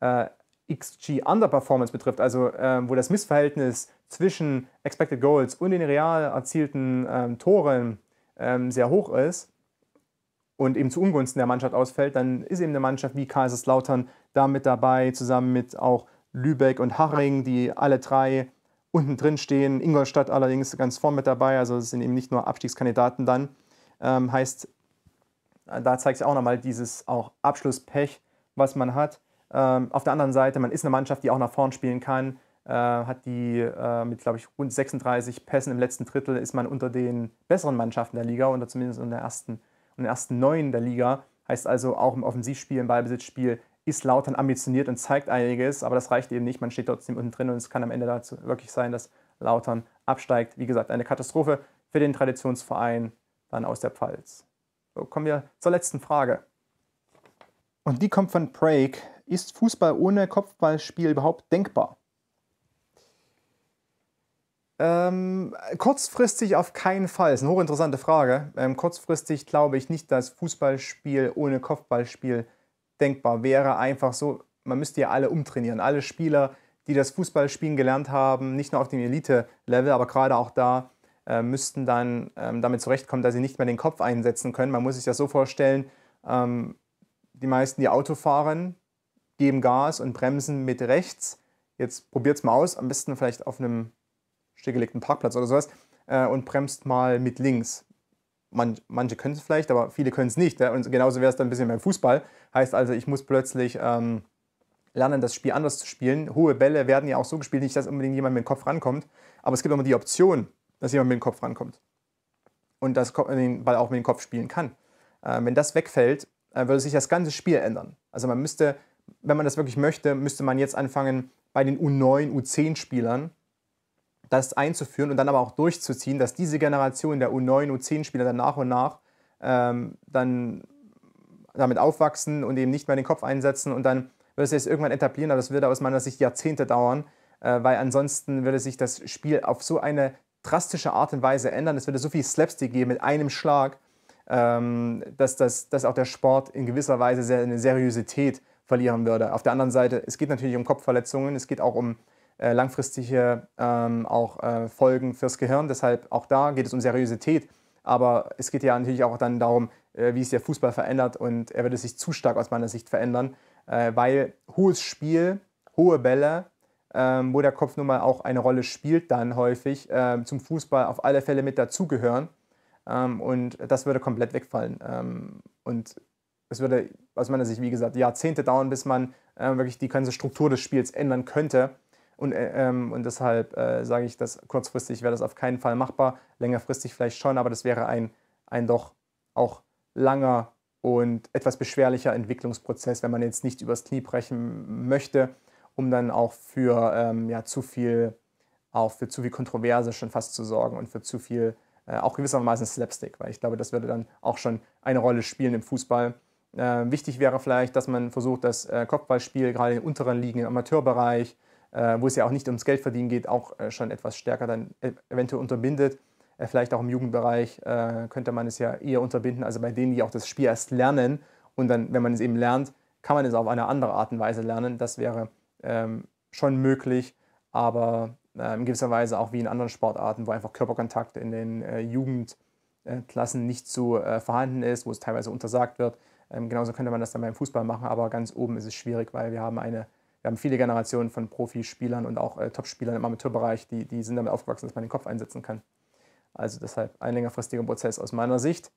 äh, XG Underperformance betrifft, also ähm, wo das Missverhältnis zwischen Expected Goals und den real erzielten ähm, Toren ähm, sehr hoch ist und eben zu Ungunsten der Mannschaft ausfällt, dann ist eben eine Mannschaft wie Kaiserslautern da mit dabei, zusammen mit auch Lübeck und Haching, die alle drei unten drin stehen. Ingolstadt allerdings ganz vorn mit dabei, also es sind eben nicht nur Abstiegskandidaten dann. Ähm, heißt, äh, da zeigt sich auch nochmal dieses auch Abschlusspech, was man hat. Ähm, auf der anderen Seite, man ist eine Mannschaft, die auch nach vorn spielen kann, äh, hat die äh, mit, glaube ich, rund 36 Pässen im letzten Drittel, ist man unter den besseren Mannschaften der Liga oder zumindest in der ersten, unter den ersten neun der Liga. Heißt also, auch im Offensivspiel, im Ballbesitzspiel ist Lautern ambitioniert und zeigt einiges, aber das reicht eben nicht. Man steht trotzdem unten drin und es kann am Ende dazu wirklich sein, dass Lautern absteigt. Wie gesagt, eine Katastrophe für den Traditionsverein dann aus der Pfalz. So, kommen wir zur letzten Frage. Und die kommt von Prake. Ist Fußball ohne Kopfballspiel überhaupt denkbar? Ähm, kurzfristig auf keinen Fall. Das ist eine hochinteressante Frage. Ähm, kurzfristig glaube ich nicht, dass Fußballspiel ohne Kopfballspiel denkbar denkbar wäre, einfach so, man müsste ja alle umtrainieren, alle Spieler, die das Fußballspielen gelernt haben, nicht nur auf dem Elite-Level, aber gerade auch da äh, müssten dann ähm, damit zurechtkommen, dass sie nicht mehr den Kopf einsetzen können. Man muss sich das so vorstellen, ähm, die meisten, die Auto fahren, geben Gas und bremsen mit rechts. Jetzt probiert es mal aus, am besten vielleicht auf einem stillgelegten Parkplatz oder sowas äh, und bremst mal mit links man, manche können es vielleicht, aber viele können es nicht. Ja? Und genauso wäre es dann ein bisschen beim Fußball. Heißt also, ich muss plötzlich ähm, lernen, das Spiel anders zu spielen. Hohe Bälle werden ja auch so gespielt, nicht, dass unbedingt jemand mit dem Kopf rankommt. Aber es gibt immer die Option, dass jemand mit dem Kopf rankommt. Und dass man den Ball auch mit dem Kopf spielen kann. Äh, wenn das wegfällt, äh, würde sich das ganze Spiel ändern. Also man müsste, wenn man das wirklich möchte, müsste man jetzt anfangen, bei den U9, U10-Spielern das einzuführen und dann aber auch durchzuziehen, dass diese Generation der U9, U10-Spieler dann nach und nach ähm, dann damit aufwachsen und eben nicht mehr den Kopf einsetzen und dann wird es sich irgendwann etablieren, aber das würde aus meiner Sicht Jahrzehnte dauern, äh, weil ansonsten würde sich das Spiel auf so eine drastische Art und Weise ändern, es würde so viel Slapstick geben mit einem Schlag, ähm, dass, das, dass auch der Sport in gewisser Weise sehr, eine Seriosität verlieren würde. Auf der anderen Seite, es geht natürlich um Kopfverletzungen, es geht auch um äh, langfristige ähm, auch äh, Folgen fürs Gehirn. Deshalb auch da geht es um Seriosität. Aber es geht ja natürlich auch dann darum, äh, wie sich der Fußball verändert. Und er würde sich zu stark aus meiner Sicht verändern, äh, weil hohes Spiel, hohe Bälle, ähm, wo der Kopf nun mal auch eine Rolle spielt, dann häufig äh, zum Fußball auf alle Fälle mit dazugehören. Ähm, und das würde komplett wegfallen. Ähm, und es würde aus meiner Sicht, wie gesagt, Jahrzehnte dauern, bis man wirklich die ganze Struktur des Spiels ändern könnte. Und, äh, ähm, und deshalb äh, sage ich, dass kurzfristig wäre das auf keinen Fall machbar, längerfristig vielleicht schon, aber das wäre ein, ein doch auch langer und etwas beschwerlicher Entwicklungsprozess, wenn man jetzt nicht übers Knie brechen möchte, um dann auch für ähm, ja, zu viel auch für zu viel Kontroverse schon fast zu sorgen und für zu viel äh, auch gewissermaßen Slapstick, weil ich glaube, das würde dann auch schon eine Rolle spielen im Fußball. Äh, wichtig wäre vielleicht, dass man versucht, das äh, Kopfballspiel gerade in den unteren Ligen im Amateurbereich äh, wo es ja auch nicht ums Geldverdienen geht, auch äh, schon etwas stärker dann e-, eventuell unterbindet. Äh, vielleicht auch im Jugendbereich könnte man es ja eher unterbinden. Also bei denen, die auch das Spiel erst lernen und dann, wenn man es eben lernt, kann man es auf eine andere Art und Weise lernen. Das wäre ähm, schon möglich, aber in gewisser Weise auch wie in anderen Sportarten, wo einfach Körperkontakt in den Jugendklassen nicht so vorhanden ist, wo es teilweise untersagt wird. Ähm, genauso könnte man das dann beim Fußball machen, aber ganz oben ist es schwierig, weil wir haben eine wir haben viele Generationen von Profispielern und auch äh, Topspielern im Amateurbereich, die, die sind damit aufgewachsen, dass man den Kopf einsetzen kann. Also deshalb ein längerfristiger Prozess aus meiner Sicht.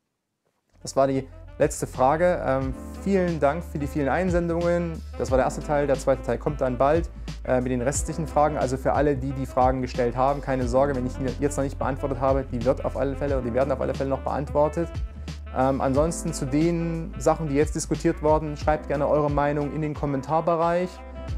Das war die letzte Frage. Ähm, vielen Dank für die vielen Einsendungen. Das war der erste Teil. Der zweite Teil kommt dann bald äh, mit den restlichen Fragen. Also für alle, die die Fragen gestellt haben, keine Sorge, wenn ich die jetzt noch nicht beantwortet habe, die wird auf alle Fälle oder die werden auf alle Fälle noch beantwortet. Ähm, ansonsten zu den Sachen, die jetzt diskutiert wurden, schreibt gerne eure Meinung in den Kommentarbereich.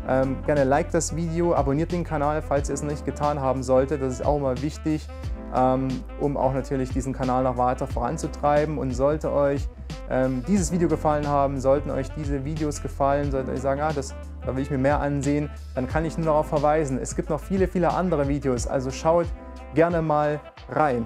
Ähm, gerne liked das Video, abonniert den Kanal, falls ihr es noch nicht getan haben solltet. Das ist auch immer wichtig, ähm, um auch natürlich diesen Kanal noch weiter voranzutreiben. Und sollte euch ähm, dieses Video gefallen haben, sollten euch diese Videos gefallen, solltet euch sagen, ah, das, da will ich mir mehr ansehen, dann kann ich nur darauf verweisen. Es gibt noch viele, viele andere Videos, also schaut gerne mal rein.